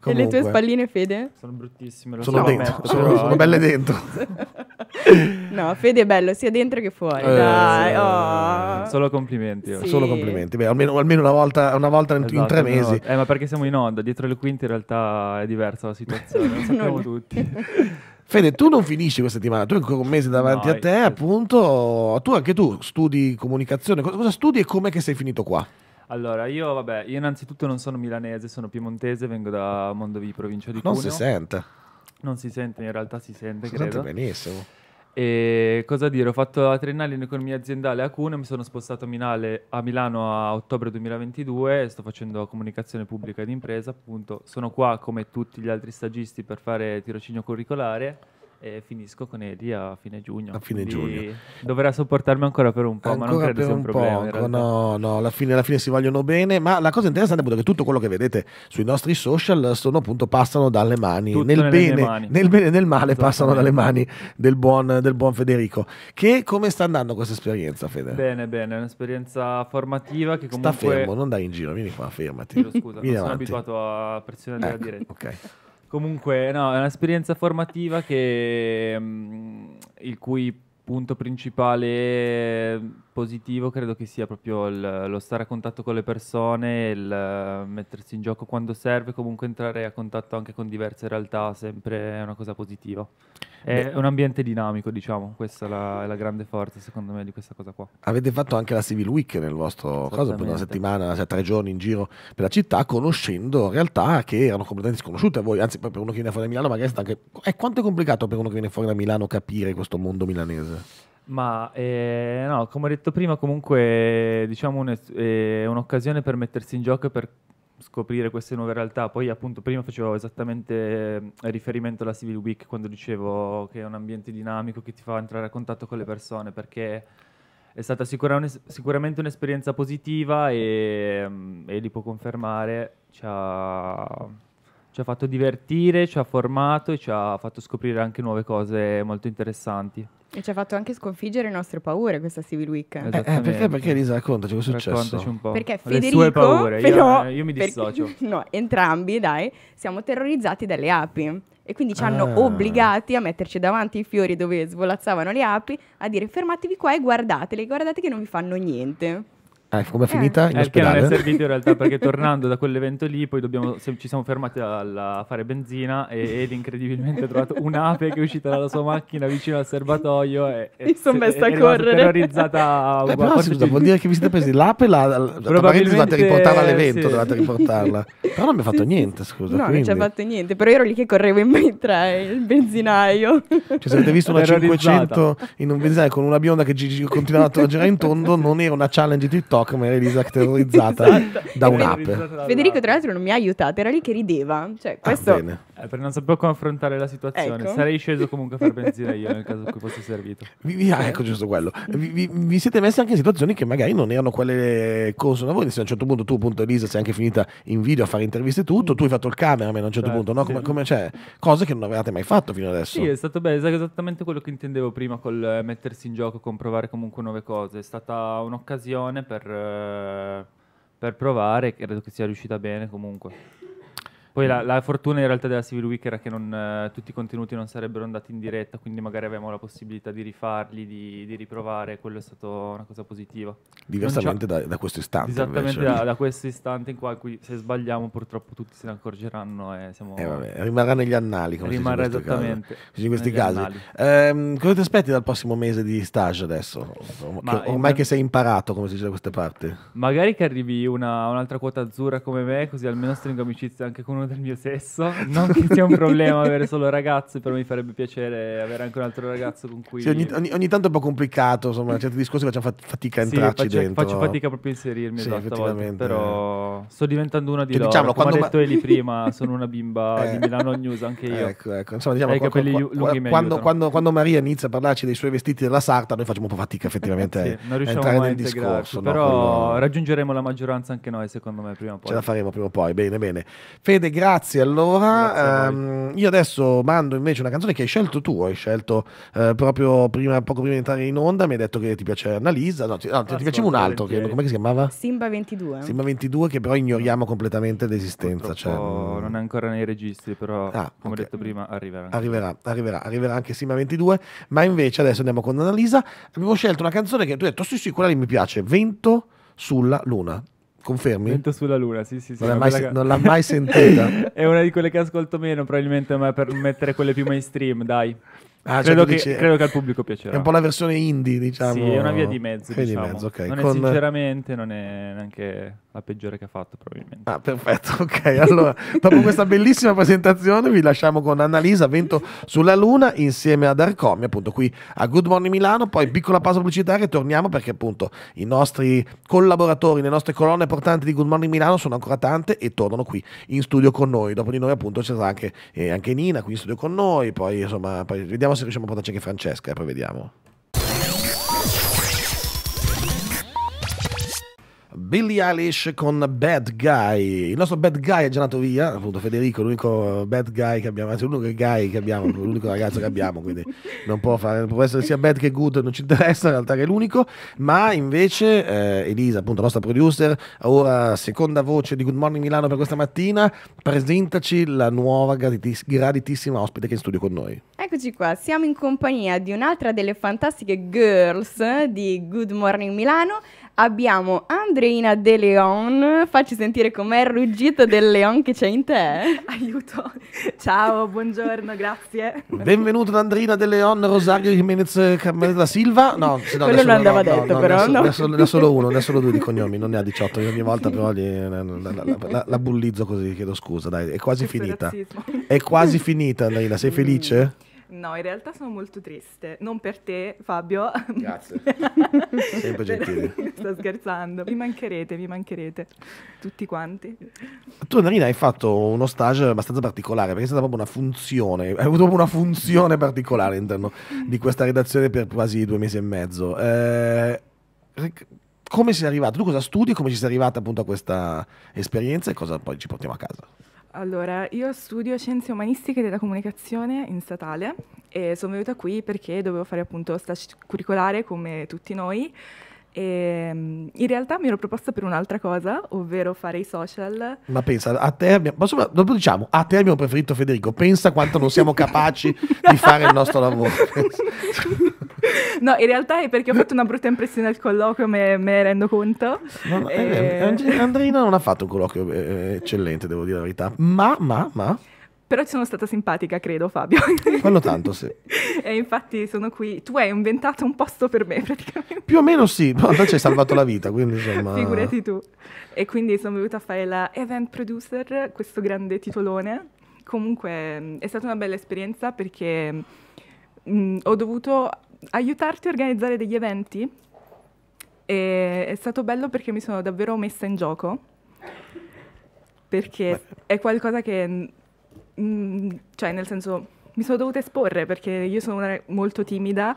E le tue spalline, Fede? Sono bruttissime. sono, so. dentro, sono, sono, belle dentro. no, Fede è bello sia dentro che fuori. Eh, Dai, oh. Solo complimenti. Oh. Sì. Solo complimenti. Beh, almeno, almeno una volta, una volta esatto, in tre mesi. Eh, ma perché siamo in onda, dietro le quinte in realtà è diversa la situazione, lo sappiamo tutti. Fede, tu non finisci questa settimana, tu hai ancora un mese davanti no, a te, appunto. Tu anche tu studi comunicazione, cosa studi e com'è che sei finito qua? Allora, io vabbè, io innanzitutto non sono milanese, sono piemontese, vengo da Mondovi, provincia di non Cuneo. Non si sente. Non si sente, in realtà si sente, si credo. Sente benissimo. E cosa dire, ho fatto la triennale in economia aziendale a Cuneo, mi sono spostato a, Minale, a Milano a ottobre 2022, sto facendo comunicazione pubblica ed impresa, appunto. Sono qua come tutti gli altri stagisti per fare tirocinio curricolare e finisco con Edi a fine giugno. A fine giugno. Dovrà sopportarmi ancora per un po', ancora ma non credo sia un, problema. no, no, alla fine, alla fine, si vogliono bene. Ma la cosa interessante è che tutto quello che vedete sui nostri social sono appunto passano dalle mani. Tutto nel bene, mani. nel bene e nel male tutto passano dalle mani del buon, del buon, Federico. Che come sta andando questa esperienza, Fede? Bene, bene, è un'esperienza formativa che comunque... Sta fermo, non dai in giro, vieni qua, fermati. Scusa, sono abituato a pressionare ecco, diretta. Ok. Comunque, no, è un'esperienza formativa che, mh, mm, il cui punto principale è positivo credo che sia proprio il, lo stare a contatto con le persone, il eh, mettersi in gioco quando serve, comunque entrare a contatto anche con diverse realtà, sempre è una cosa positiva. È Beh. un ambiente dinamico, diciamo, questa è la, è la, grande forza secondo me di questa cosa qua. Avete fatto anche la Civil Week nel vostro caso, per una settimana, cioè tre giorni in giro per la città, conoscendo realtà che erano completamente sconosciute a voi, anzi per uno che viene fuori da Milano magari è stato anche... Eh, quanto è complicato per uno che viene fuori da Milano capire questo mondo milanese? Ma eh, no, come ho detto prima, comunque diciamo un es- è eh, un'occasione per mettersi in gioco e per scoprire queste nuove realtà. Poi appunto prima facevo esattamente ehm, riferimento alla Civil Week quando dicevo che è un ambiente dinamico che ti fa entrare a contatto con le persone perché è stata sicura un es- sicuramente un'esperienza positiva e, mm, e, li può confermare, ci ha, ci ha fatto divertire, ci ha formato e ci ha fatto scoprire anche nuove cose molto interessanti. E ci ha fatto anche sconfiggere le nostre paure questa Civil Week. Eh, eh perché, perché Lisa, raccontaci cosa è successo? Un po'. Perché Federico, le sue paure, però, io, eh, io mi dissocio. Perché, no, entrambi, dai, siamo terrorizzati dalle api. E quindi ci hanno ah. obbligati a metterci davanti i fiori dove svolazzavano le api, a dire fermatevi qua e guardatele, guardate che non vi fanno niente. Ah, ecco, come è eh, finita? In eh, che non è servito in realtà perché tornando da quell'evento lì poi dobbiamo, ci siamo fermati a, a fare benzina e Eli incredibilmente ha trovato un'ape che è uscita dalla sua macchina vicino al serbatoio e, e mi sono messa a correre. terrorizzata. Beh, però, scusa, vuol dire che vi siete presi l'ape la, probabilmente dovete riportarla all'evento, sì. dovete riportarla. Però non mi ha fatto sì. niente, scusa. No, quindi. non ci ha fatto niente, però ero lì che correvo in mentre il benzinaio. Cioè se avete visto una 500 in un benzinaio con una bionda che gi- continuava a girare in tondo non era una challenge di TikTok TikTok Mary ha terrorizzata da un'ape. Federico, tra l'altro, non mi ha aiutato, era lì che rideva. Cioè, ah, questo... ah, bene. Eh, per non sapere come affrontare la situazione, ecco. sarei sceso comunque a far benzina io nel caso in cui fosse servito. Vi, vi, ah, eh? ecco giusto quello. Vi, vi, siete messi anche in situazioni che magari non erano quelle corse da voi. Se a un certo punto tu, appunto, Elisa, sei anche finita in video a fare interviste tutto, tu hai fatto il cameraman a un certo certo, punto, no? Come, come cioè, cose che non avevate mai fatto fino adesso. Sì, è stato bello, esattamente quello che intendevo prima col eh, mettersi in gioco, con provare comunque nuove cose. È stata un'occasione per per, eh, per provare credo che sia riuscita bene comunque. Poi la, mm. la, fortuna in realtà della Civil Week era che non, eh, tutti i contenuti non sarebbero andati in diretta, quindi magari avevamo la possibilità di rifarli, di, di riprovare, quello è stato una cosa positiva. Diversamente da, da, questo istante. Esattamente da, da, questo istante in qua, cui se sbagliamo purtroppo tutti se ne accorgeranno e siamo... Eh, vabbè, rimarrà negli annali, come rimarrà in esattamente. Caso. In questi casi. Ehm, cosa ti aspetti dal prossimo mese di stage adesso? Ma ormai in... che sei imparato, come si dice da queste parti. Magari che arrivi una, un'altra quota azzurra come me, così almeno stringo amicizia anche con uno del mio sesso. Non che sia un problema avere solo ragazze, però mi farebbe piacere avere anche un altro ragazzo con cui. Sì, cioè, ogni, ogni, ogni, tanto è un po' complicato, insomma, certi discorsi facciamo fatica a entrarci sì, faccio, dentro. Faccio fatica proprio a inserirmi, sì, esatto, però sto diventando una di cioè, loro. Diciamo, Come ho detto ma... Eli prima, sono una bimba eh. di Milano News, anche io. Ecco, ecco. Insomma, diciamo, Hai quando, capelli lunghi quando, quando, quando, Maria inizia a parlarci dei suoi vestiti della sarta, noi facciamo un po' fatica eh, effettivamente sì, a, entrare nel discorso. Però no? raggiungeremo la maggioranza anche noi, secondo me, prima o poi. Ce la faremo prima o poi, bene, bene. Fede, Michele, grazie. Allora, grazie ehm, io adesso mando invece una canzone che hai scelto tu. Hai scelto eh, proprio prima, poco prima di entrare in onda. Mi hai detto che ti piace Annalisa. No, ti, no, ti piaceva un altro. Che, come si chiamava? Simba 22. Simba 22, che però ignoriamo completamente l'esistenza Cioè, mm. non è ancora nei registri, però ah, come okay. ho detto prima, arriverà. Arriverà, arriverà, arriverà anche Simba 22. Ma invece adesso andiamo con Annalisa. Abbiamo scelto una canzone che tu hai detto: sì, sì, quella lì mi piace. Vento sulla luna. Confermi? Vento sulla luna, sì, sì, sì. Non, l'ha mai, se- non l'ha mai sentita. è una di quelle che ascolto meno, probabilmente, ma per mettere quelle più mainstream, dai. Ah, cioè, credo, che, dici, credo, che, al pubblico piacerà. È un po' la versione indie, diciamo. Sì, è una diciamo. via di mezzo. Via diciamo. di mezzo okay. Non Con... è sinceramente, non è neanche la peggiore che ha fatto probabilmente. Ah, perfetto, ok. Allora, dopo questa bellissima presentazione vi lasciamo con Annalisa Vento sulla Luna insieme ad Arcomi, appunto qui a Good Morning Milano, poi piccola pausa pubblicitaria e torniamo perché appunto i nostri collaboratori, le nostre colonne portanti di Good Morning Milano sono ancora tante e tornano qui in studio con noi. Dopo di noi appunto c'è anche, eh, anche Nina qui in studio con noi, poi insomma, poi vediamo se riusciamo a portarci anche Francesca e eh, poi vediamo. Billie Eilish con Bad Guy. Il nostro Bad Guy è già andato via, appunto Federico, l'unico Bad Guy che abbiamo, anzi l'unico guy che abbiamo, l'unico ragazzo che abbiamo, quindi non può, fare, può essere sia bad che good, non ci interessa, in realtà è l'unico, ma invece eh, Elisa, appunto la nostra producer, ora seconda voce di Good Morning Milano per questa mattina, presentaci la nuova graditis- graditissima ospite che è in studio con noi. Eccoci qua, siamo in compagnia di un'altra delle fantastiche girls di Good Morning Milano abbiamo Andreina De Leon. Facci sentire com'è il ruggito del leon che c'è in te. Aiuto. Ciao, buongiorno, grazie. Benvenuto da Andreina De Leon, Rosario Jimenez Carmelo da Silva. No, se no quello non andava no, detto, no, però. No, ne, ho, solo, uno, ne ho solo due di cognomi, non ne ha 18. ogni volta però gli, la, la, la, la, bullizzo così, chiedo scusa, dai, è quasi Questo finita. Razzismo. È quasi finita, Andreina, sei felice? Mm. No, in realtà sono molto triste. Non per te, Fabio. Grazie. Sempre gentile. Sto scherzando. Vi mancherete, vi mancherete. Tutti quanti. Tu, Narina, hai fatto uno stage abbastanza particolare, perché è stata proprio una funzione, hai avuto proprio una funzione particolare all'interno di questa redazione per quasi due mesi e mezzo. Eh, come sei arrivato? Tu cosa studi? Come ci sei arrivata appunto a questa esperienza e cosa poi ci portiamo a casa? Allora, io studio scienze umanistiche della comunicazione in statale e sono venuta qui perché dovevo fare appunto stage curricolare come tutti noi e, ehm, in realtà mi ero proposta per un'altra cosa, ovvero fare i social. Ma pensa, a te abbiamo, insomma, dopo diciamo, a te abbiamo preferito Federico, pensa quanto non siamo capaci di fare il nostro lavoro. no, in realtà è perché ho fatto una brutta impressione al colloquio, me, ne rendo conto. No, no, e... eh, Andrina non ha fatto un colloquio eh, eccellente, devo dire la verità, ma, ma, ma... Però ci sono stata simpatica, credo, Fabio. Quello tanto, sì. e infatti sono qui. Tu hai inventato un posto per me, praticamente. Più o meno sì, ma no, ci hai salvato la vita, quindi insomma... Figurati tu. E quindi sono venuta a fare la event producer, questo grande titolone. Comunque è stata una bella esperienza perché mh, mm, ho dovuto aiutarti a organizzare degli eventi e è stato bello perché mi sono davvero messa in gioco perché Beh. è qualcosa che mm, Mm, cioè nel senso mi sono dovuta esporre perché io sono una molto timida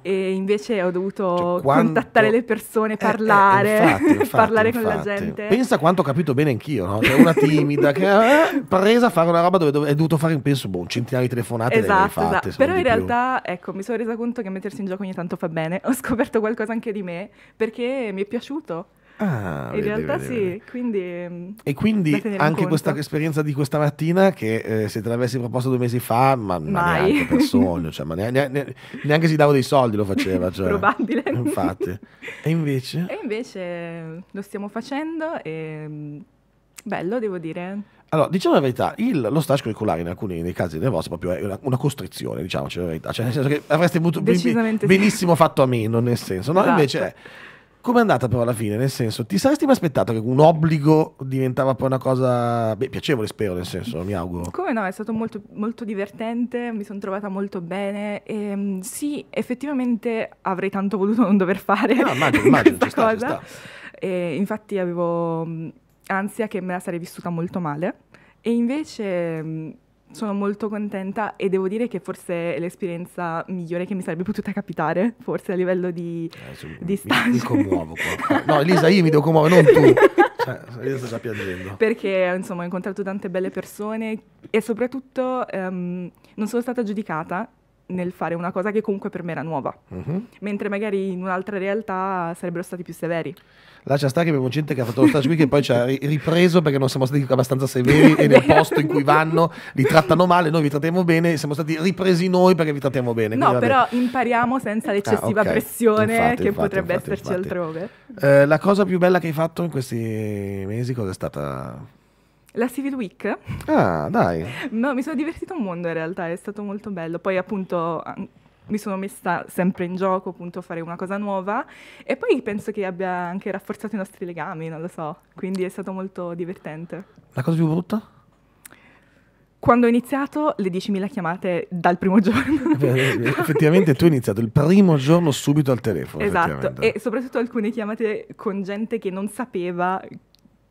e invece ho dovuto cioè, quanto... contattare le persone, parlare, eh, eh, infatti, infatti, parlare infatti. con la gente. Pensa quanto ho capito bene anch'io, no? C'è una timida che è eh, presa a fare una roba dove dove, è dovuto fare, penso, boh, un centinaio di telefonate. Esatto, fatte, esatto. però in realtà, più. ecco, mi sono resa conto che mettersi in gioco ogni tanto fa bene. Ho scoperto qualcosa anche di me perché mi è piaciuto. Ah, in vede, realtà vede, sì, vede. quindi... E quindi anche conto. questa esperienza di questa mattina che eh, se te l'avessi proposta due mesi fa, ma, ma neanche per sogno, cioè, ma neanche, neanche, neanche, si dava dei soldi lo faceva. Cioè, Probabile. Infatti. E invece? E invece ehm, lo stiamo facendo e mm, bello, devo dire. Allora, diciamo la verità, il, lo stage curriculare in alcuni dei casi delle vostre proprio è una, una costrizione, diciamoci la verità, cioè nel senso che avreste potuto benissimo sì. fatto a meno, nel senso, no? Esatto. Invece è è andata però alla fine? Nel senso, ti saresti mai aspettato che un obbligo diventava poi una cosa beh, piacevole, spero, nel senso, mi auguro. Come no, è stato molto, molto divertente, mi sono trovata molto bene. E, ehm, sì, effettivamente avrei tanto voluto non dover fare no, immagino, immagino, questa sta, cosa. E, infatti avevo mm, ansia che me la sarei vissuta molto male. E invece mm, sono molto contenta e devo dire che forse è l'esperienza migliore che mi sarebbe potuta capitare, forse a livello di, eh, su, di mi, mi, commuovo qua. No, Elisa, io mi devo commuovere, non tu. Cioè, io sto già piangendo. Perché, insomma, ho incontrato tante belle persone e soprattutto um, non sono stata giudicata nel fare una cosa che comunque per me era nuova, mm-hmm. mentre magari in un'altra realtà sarebbero stati più severi. Lascia stare che abbiamo gente che ha fatto lo stage qui che poi ci ha ripreso perché non siamo stati abbastanza severi e nel posto in cui vanno li trattano male, noi vi trattiamo bene e siamo stati ripresi noi perché vi trattiamo bene. No, però impariamo senza ah, l'eccessiva ah, okay. pressione infatti, che infatti, potrebbe infatti, esserci altrove. Eh, la cosa più bella che hai fatto in questi mesi cosa è stata? La Civil Week. Ah, dai. No, mi sono divertito un mondo in realtà, è stato molto bello. Poi appunto mi sono messa sempre in gioco appunto a fare una cosa nuova e poi penso che abbia anche rafforzato i nostri legami, non lo so, quindi è stato molto divertente. La cosa più brutta? Quando ho iniziato le 10.000 chiamate dal primo giorno. Eh, eh, effettivamente tu hai iniziato il primo giorno subito al telefono. Esatto, e soprattutto alcune chiamate con gente che non sapeva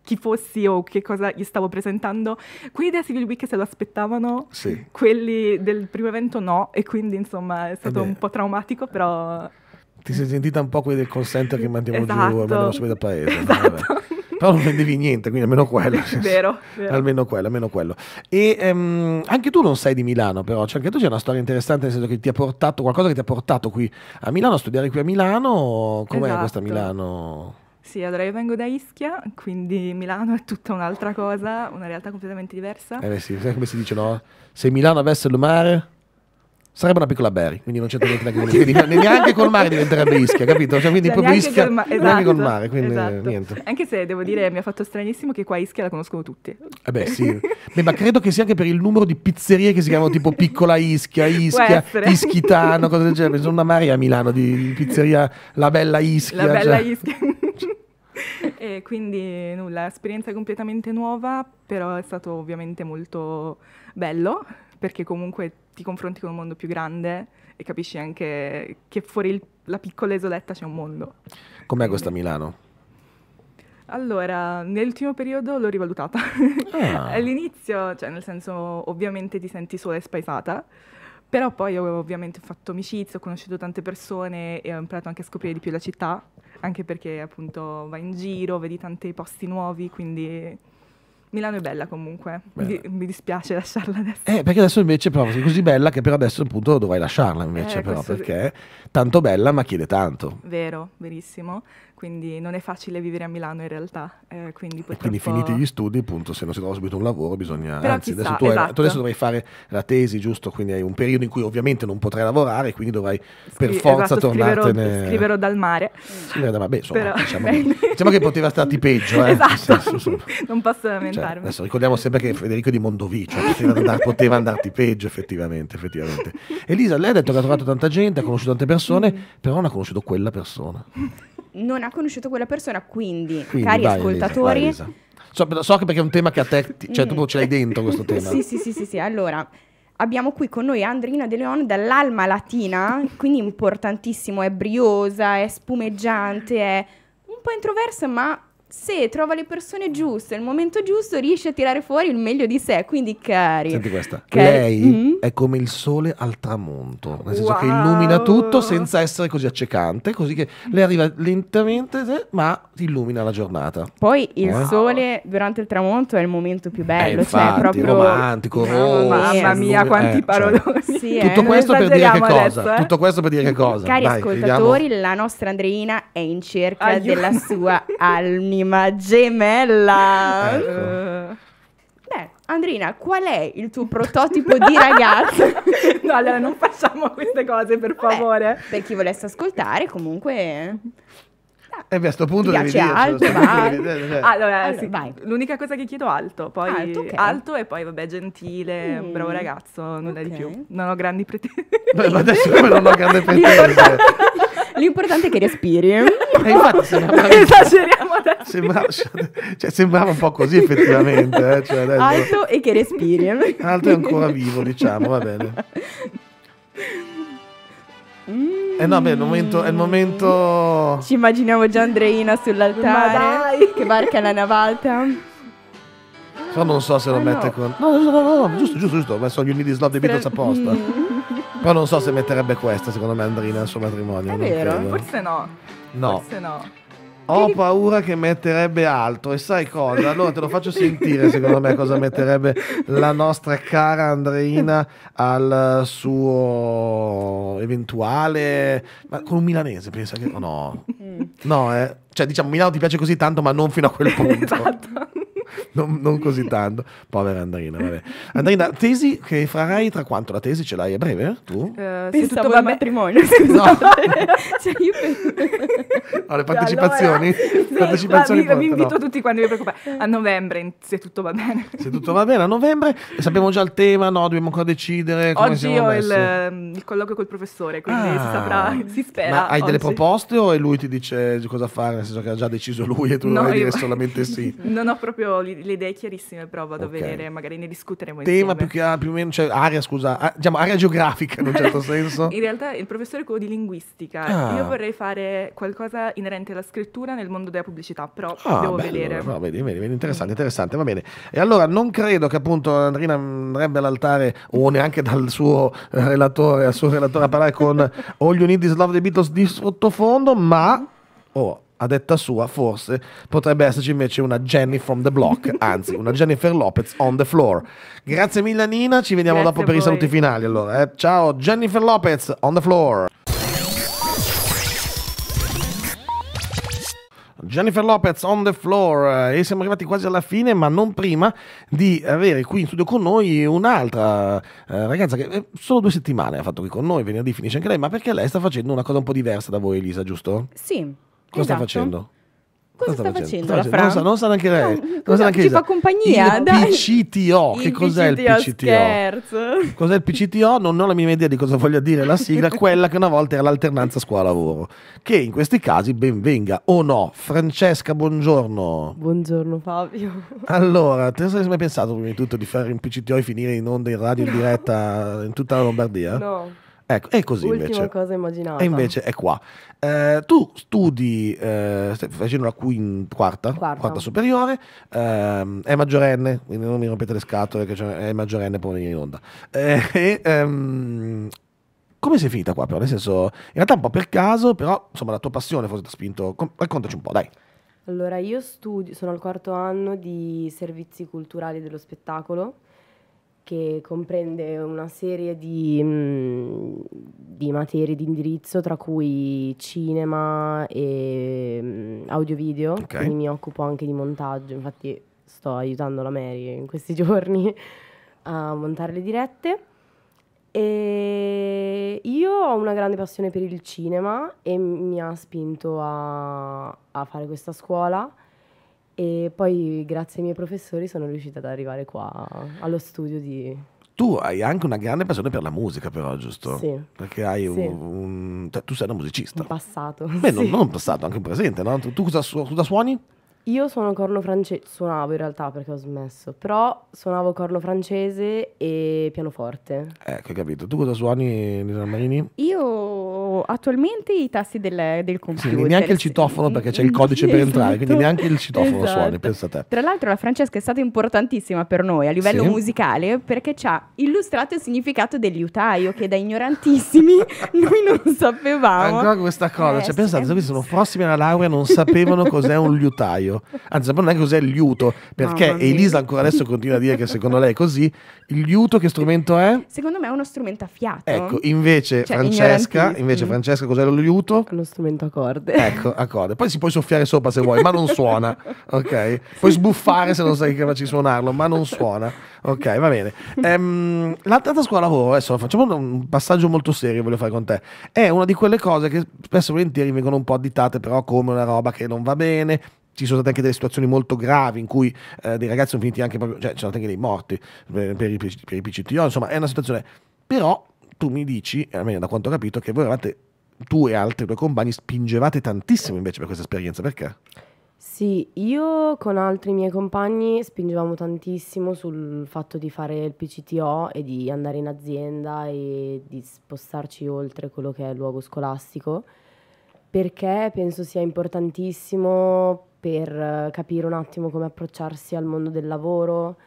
chi fossi o che cosa gli stavo presentando. Quelli della Civil Week se lo aspettavano, sì. quelli del primo evento no, e quindi insomma è stato eh un po' traumatico, però... Ti sei sentita un po' quelli del call che mandiamo esatto. giù, almeno subito da paese. Esatto. No? però non vendevi niente, quindi almeno quello. Vero, vero. Almeno quello, almeno quello. E ehm, anche tu non sei di Milano, però, cioè anche tu c'è una storia interessante, nel senso che ti ha portato, qualcosa che ti ha portato qui a Milano, a studiare qui a Milano, com'è esatto. questa Milano? Sì, allora io vengo da Ischia, quindi Milano è tutta un'altra cosa, una realtà completamente diversa. Eh sì, sai come si dice, no? Se Milano avesse il mare, sarebbe una piccola Berry, quindi non c'è niente da dire. Ischia, neanche col mare diventerebbe Ischia, capito? Cioè, quindi cioè, proprio Ischia, ma- esatto, neanche col esatto, mare, quindi esatto. niente. Anche se devo dire, mi ha fatto stranissimo che qua Ischia la conoscono tutti. Eh beh sì, beh, ma credo che sia anche per il numero di pizzerie che si chiamano tipo Piccola Ischia, Ischia, Ischitano, cose del genere, sono una marea a Milano di pizzeria La Bella Ischia. La Bella cioè. Ischia. e quindi nulla, esperienza completamente nuova, però è stato ovviamente molto bello perché comunque ti confronti con un mondo più grande e capisci anche che fuori il, la piccola isoletta c'è un mondo. Com'è questa Milano? Allora, nell'ultimo periodo l'ho rivalutata. Ah. All'inizio, cioè nel senso, ovviamente ti senti sola e spaesata, però poi ho ovviamente fatto amicizia, ho conosciuto tante persone e ho imparato anche a scoprire di più la città, anche perché appunto vai in giro, vedi tanti posti nuovi, quindi Milano è bella comunque, mi, mi, dispiace lasciarla adesso. Eh, perché adesso invece però sei così bella che per adesso appunto dovrai lasciarla invece eh, però, perché è tanto bella ma chiede tanto. Vero, verissimo quindi non è facile vivere a Milano in realtà. Eh, quindi, purtroppo... quindi, finiti gli studi, appunto, se non si trova subito un lavoro bisogna... Però anzi, chissà, adesso tu, esatto. hai, tu, adesso dovrai fare la tesi, giusto? Quindi hai un periodo in cui ovviamente non potrai lavorare, quindi dovrai Scri- per forza esatto, tornartene... Scriverò, scriverò dal mare. Scriverò dal mare, insomma, Però... diciamo, che, diciamo, che poteva starti peggio. Eh? Esatto, senso, non posso cioè, lamentarmi. Cioè, adesso ricordiamo sempre che Federico di Mondovicio poteva, andar, poteva andarti peggio effettivamente, effettivamente. Elisa, lei ha detto che ha trovato tanta gente, ha conosciuto tante persone, mm. però non ha conosciuto quella persona non ha conosciuto quella persona, quindi, quindi cari vai, ascoltatori... Elisa, vai, Elisa. So, so, che perché è un tema che a te, ti, cioè tu mm. ce l'hai dentro questo tema. sì, sì, sì, sì, sì, allora... Abbiamo qui con noi Andrina De Leon dall'Alma Latina, quindi importantissimo, è briosa, è spumeggiante, è un po' introversa ma se trova le persone giuste, il momento giusto, riesce a tirare fuori il meglio di sé. Quindi, cari. Senti questa. Cari, lei mm-hmm. è come il sole al tramonto, nel senso wow. che illumina tutto senza essere così accecante, così che lei arriva lentamente, eh, ma ti illumina la giornata. Poi il wow. sole durante il tramonto è il momento più eh, bello, eh, infatti, cioè proprio romantico. rosso. mamma mia, eh, quanti eh, certo. paroloni. Cioè. Sì, tutto, eh, questo per dire che adesso, cosa? tutto questo per dire che cosa? Cari Dai, ascoltatori, vediamo. la nostra Andreina è in cerca Aiuto. della sua alma anima gemella. Ecco. Eh. Beh, Andrina, qual è il tuo prototipo di ragazza? no, allora non facciamo queste cose, per favore. per chi volesse ascoltare, comunque... Eh. E eh, a questo punto cioè, devi dire cioè. alto, allora, sì, vai. L'unica cosa che chiedo alto, poi alto, okay. alto e poi vabbè gentile, mm. bravo ragazzo, nulla okay. di più. Non ho grandi pretese. ma adesso come non ho grandi pretese. L'importante è che respiri. E eh, infatti sembrava, esageriamo adesso. Sembrava, cioè, sembrava un po' così effettivamente. Eh? Cioè, adesso... Alto e che respiri. Alto è ancora vivo, diciamo, va bene. Eh no, beh, è il momento. È il momento... Ci immaginiamo già Andreina sull'altare che barca la navalta Però non so se lo ah, mette no. con. No, no, no, no, no, giusto, giusto, giusto. Ho messo gli Unity Slot dei Beatles Pre... apposta. Però non so se metterebbe questa, secondo me, Andreina al suo matrimonio. È vero, credo. forse no. No. Forse no. Ho paura che metterebbe altro e sai cosa? Allora te lo faccio sentire secondo me cosa metterebbe la nostra cara Andreina al suo eventuale... Ma con un milanese pensa che... No, mm. no eh. cioè diciamo Milano ti piace così tanto ma non fino a quel punto. Esatto non, non, così tanto. Povera Andrina, vabbè. Andrina, tesi che farai tra quanto? La tesi ce l'hai a breve? Eh? Tu? Uh, eh, se tutto va a matrimonio, No. cioè, io penso... no, le cioè, partecipazioni? Allora, sì, partecipazioni vi, porto, vi invito no. tutti quando vi preoccupate. A novembre, se tutto va bene. Se tutto va bene, a novembre. Sappiamo già il tema, no? Dobbiamo ancora decidere. Oggi ho il, ehm, il, colloquio col professore, quindi ah, si saprà, si spera. Ma hai oggi. delle proposte o lui ti dice cosa fare? Nel senso che ha già deciso lui e tu no, devi dire solamente sì? Non ho proprio le idee chiarissime, però vado okay. a vedere, magari ne discuteremo Tema insieme. Tema più, ah, più, o meno, cioè area, scusa, a, ah, diciamo area geografica in un certo senso. in realtà il professore è quello di linguistica. Ah. Io vorrei fare qualcosa inerente alla scrittura nel mondo della pubblicità, però ah, devo bello, vedere. No, vedi, vedi, vedi, interessante, mm. interessante, va bene. E allora non credo che appunto Andrina andrebbe all'altare o neanche dal suo eh, relatore, al suo relatore a parlare con All You Need Is Love dei Beatles di sottofondo, ma... Oh, a detta sua, forse potrebbe esserci invece una Jenny from the block, anzi una Jennifer Lopez on the floor. Grazie mille Nina, ci vediamo Grazie dopo per i saluti finali allora. Eh. Ciao Jennifer Lopez on the floor. Jennifer Lopez on the floor eh, e siamo arrivati quasi alla fine ma non prima di avere qui in studio con noi un'altra eh, ragazza che eh, solo due settimane ha fatto qui con noi, venerdì finisce anche lei ma perché lei sta facendo una cosa un po' diversa da voi Elisa giusto? Sì Cosa esatto. sta facendo? Cosa sta, sta facendo? facendo? Sta facendo? Non, sa, neanche lei. No, non sa neanche ci lei. fa compagnia. Il dai. PCTO. Che il cos'è PCTO il PCTO? Scherzo. Cos'è il PCTO? Non ho la minima idea di cosa voglia dire la sigla, quella che una volta era l'alternanza scuola-lavoro. Che in questi casi ben venga o oh no. Francesca, buongiorno. Buongiorno Fabio. Allora, te ne saresti mai pensato prima di tutto di fare un PCTO e finire in onda in radio in diretta in tutta la Lombardia? No. Ecco, è così Ultima invece. cosa immaginata. E invece è qua. Eh, tu studi, eh, stai facendo la quinta, quarta, quarta. quarta superiore, eh, è maggiorenne, quindi non mi rompete le scatole, che è maggiorenne per venire in onda. Eh, e, ehm, come sei finita qua però? Nel senso, in realtà un po' per caso, però insomma la tua passione forse ti ha spinto. raccontaci un po', dai. Allora, io studio, sono al quarto anno di servizi culturali dello spettacolo che comprende una serie di, mm, di, materie di indirizzo, tra cui cinema e mm, audio-video, okay. quindi mi occupo anche di montaggio, infatti sto aiutando la Mary in questi giorni a montare le dirette. E io ho una grande passione per il cinema e mi ha spinto a, a fare questa scuola e poi, grazie ai miei professori, sono riuscita ad arrivare qua allo studio di. Tu hai anche una grande passione per la musica, però, giusto? Sì. Perché hai sì. un, un, cioè, Tu sei una musicista. Un passato. Beh, sì. non, non un passato, anche un presente, no? Tu, tu cosa, cosa suoni? Io sono corno francese, suonavo in realtà perché ho smesso, però suonavo corno francese e pianoforte. Ecco, hai capito. Tu cosa suoni, Nina Marini? Io attualmente i tasti del, del computer. Sì, neanche il citofono perché c'è il codice per entrare, quindi esatto. neanche il citofono esatto. suona, pensa a te. Tra l'altro la Francesca è stata importantissima per noi a livello sì. musicale perché ci ha illustrato il significato del liutaio che da ignorantissimi noi non sapevamo. Ancora questa cosa, cioè, eh, cioè sì. pensate, sì. sono prossimi alla laurea non sapevano cos'è un liutaio, anzi sapevano neanche cos'è il liuto, perché no, Elisa ancora adesso continua a dire che secondo lei è così, il liuto che strumento è? Secondo me è uno strumento a fiato. Ecco, invece cioè, Francesca, invece dice Francesca cos'è lo liuto? Lo strumento a corde. Ecco, a corde. Poi si può soffiare sopra se vuoi, ma non suona, ok? Puoi sbuffare se non sai che di suonarlo, ma non suona. Ok, va bene. Ehm, l'altra scuola lavoro, oh, adesso facciamo un passaggio molto serio, voglio fare con te. È una di quelle cose che spesso e volentieri vengono un po' additate però come una roba che non va bene, ci sono state anche delle situazioni molto gravi in cui eh, dei ragazzi sono finiti anche proprio, cioè ci sono stati anche dei morti per, eh, per, i, per i PCTO, insomma è una situazione, però tu mi dici, eh, almeno da quanto ho capito, che voi eravate, tu e altri due compagni, spingevate tantissimo invece per questa esperienza, perché? Sì, io con altri miei compagni spingevamo tantissimo sul fatto di fare il PCTO e di andare in azienda e di spostarci oltre quello che è il luogo scolastico, perché penso sia importantissimo per eh, capire un attimo come approcciarsi al mondo del lavoro,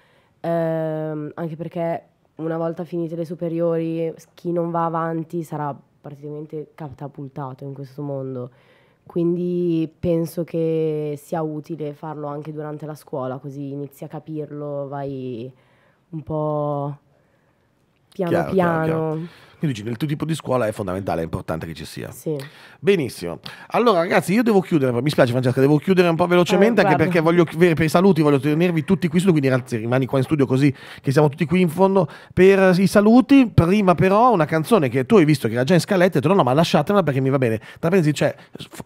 ehm, anche perché una volta finite le superiori, chi non va avanti sarà praticamente catapultato in questo mondo. Quindi penso che sia utile farlo anche durante la scuola, così inizi a capirlo, vai un po' piano chiaro, piano. Chiaro, chiaro. Quindi dici, nel tuo tipo di scuola è fondamentale, è importante che ci sia. Sì. Benissimo. Allora, ragazzi, io devo chiudere. Mi spiace, Francesca, devo chiudere un po' velocemente, eh, anche perché voglio, per i saluti, voglio tenervi tutti qui su, quindi ragazzi, rimani qua in studio così che siamo tutti qui in fondo per i saluti. Prima, però, una canzone che tu hai visto che era già in scaletta, e hai detto: no, no, ma lasciatemela perché mi va bene. Tra pensi, cioè,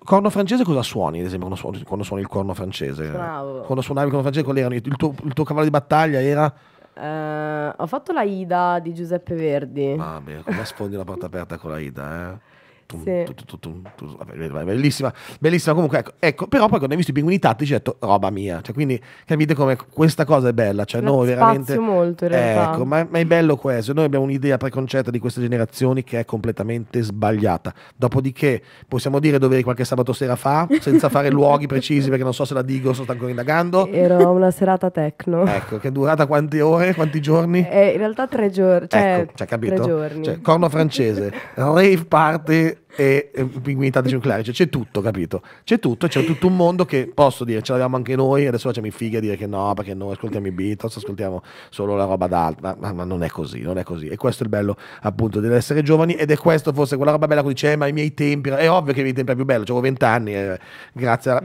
corno francese cosa suoni? Ad esempio, quando suoni, quando suoni il corno francese? Bravo. Quando suonavi il corno francese, qual era? Il tuo, il tuo cavallo di battaglia era. Eh, ho fatto la Ida di Giuseppe Verdi. Mamma mia, come sfondi la porta aperta con la Ida, eh? tum, sì. tu, tu, tu, Vabbè, bellissima, bellissima comunque, ecco, ecco, però poi quando hai visto i pinguini tattici hai detto roba mia, cioè, quindi capite come questa cosa è bella, cioè noi veramente... molto in realtà. Ecco, ma, ma, è bello questo, noi abbiamo un'idea preconcetta di queste generazioni che è completamente sbagliata, dopodiché possiamo dire dove eri qualche sabato sera fa, senza fare luoghi precisi perché non so se la dico, sto ancora indagando. Era una serata tecno. Ecco, che è durata quante ore, quanti giorni? Eh, in realtà tre giorni, cioè, ecco, cioè capito? Tre giorni. Cioè, corno francese, rave party e, e pinguini tattici nucleari, cioè, c'è tutto, capito? C'è tutto, c'è tutto un mondo che posso dire, ce l'abbiamo anche noi, adesso facciamo i fighi a dire che no, perché noi ascoltiamo i Beatles, ascoltiamo solo la roba d'altra, ma, ma, non è così, non è così. E questo è il bello appunto dell'essere giovani ed è questo forse quella roba bella che dice, eh, ma i miei tempi, è ovvio che i miei tempi è più bello, avevo 20 anni, eh, grazie a...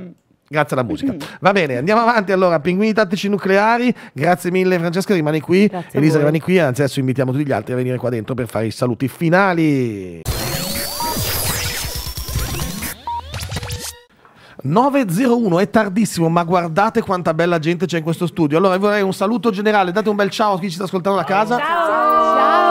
Grazie alla musica. Mm. Va bene, andiamo avanti allora. Pinguini tattici nucleari, grazie mille Francesca, rimani qui. Grazie Elisa, rimani qui. Anzi, adesso invitiamo tutti gli altri a venire qua dentro per fare i saluti finali. 9.01 è tardissimo, ma guardate quanta bella gente c'è in questo studio. Allora vorrei un saluto generale, date un bel ciao a chi ci sta ascoltando da casa. Ciao! ciao.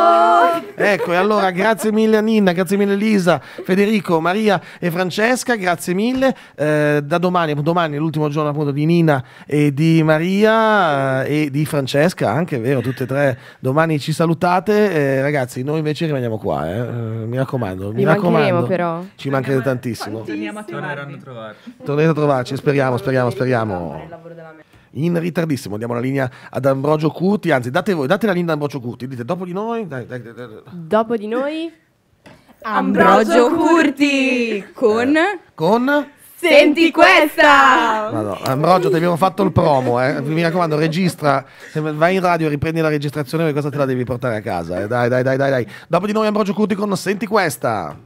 Ecco, e allora grazie mille a Ninna, grazie mille Lisa, Federico, Maria e Francesca, grazie mille. Eh, da domani, domani è l'ultimo giorno appunto di Nina e di Maria eh, e di Francesca, anche vero, tutte e tre domani ci salutate. Eh, ragazzi, noi invece rimaniamo qua, eh. Eh, mi raccomando, mi, mi raccomando. Però. Ci mancherete tantissimo. Torniamo a trovarci. Tornate a trovarci, speriamo, speriamo, speriamo in ritardissimo. Diamo la linea ad Ambrogio Curti. Anzi, date voi, date la linea ad Ambrogio Curti. Dite dopo di noi. Dai, dai, dai, dopo di noi. Ambrogio Curti con. Eh, con. Senti questa! Madonna. Ambrogio, ti abbiamo fatto il promo, eh. mi raccomando, registra, vai in radio, riprendi la registrazione, perché cosa te la devi portare a casa. Eh. Dai, dai, dai, dai, dai. Dopo di noi Ambrogio Curti con Senti questa!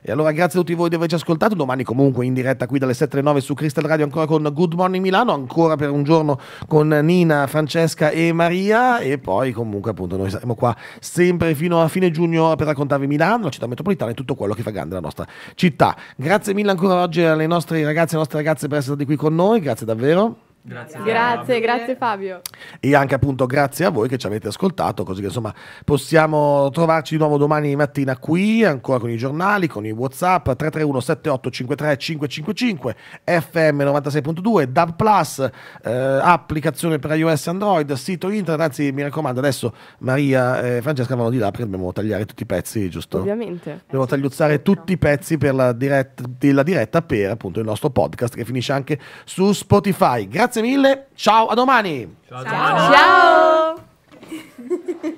E allora grazie a tutti voi di averci ascoltato, domani comunque in diretta qui dalle 7 alle 9 su Crystal Radio ancora con Good Morning Milano, ancora per un giorno con Nina, Francesca e Maria e poi comunque appunto noi saremo qua sempre fino a fine giugno per raccontarvi Milano, la città metropolitana e tutto quello che fa grande la nostra città. Grazie mille ancora oggi alle nostre ragazze e alle nostre ragazze per essere stati qui con noi, grazie davvero. Grazie. Grazie, grazie Fabio. E anche appunto grazie a voi che ci avete ascoltato, così che insomma possiamo trovarci di nuovo domani mattina qui, ancora con i giornali, con i Whatsapp 331 7853 555, FM 96.2, DAB Plus, eh, applicazione per iOS e Android, sito internet, anzi mi raccomando adesso Maria e Francesca vanno di là perché dobbiamo tagliare tutti i pezzi, giusto? Ovviamente. Dobbiamo tagliuzzare tutti i pezzi per la diretta, la diretta per appunto il nostro podcast che finisce anche su Spotify. Grazie grazie mille, ciao, a domani. Ciao. ciao. ciao.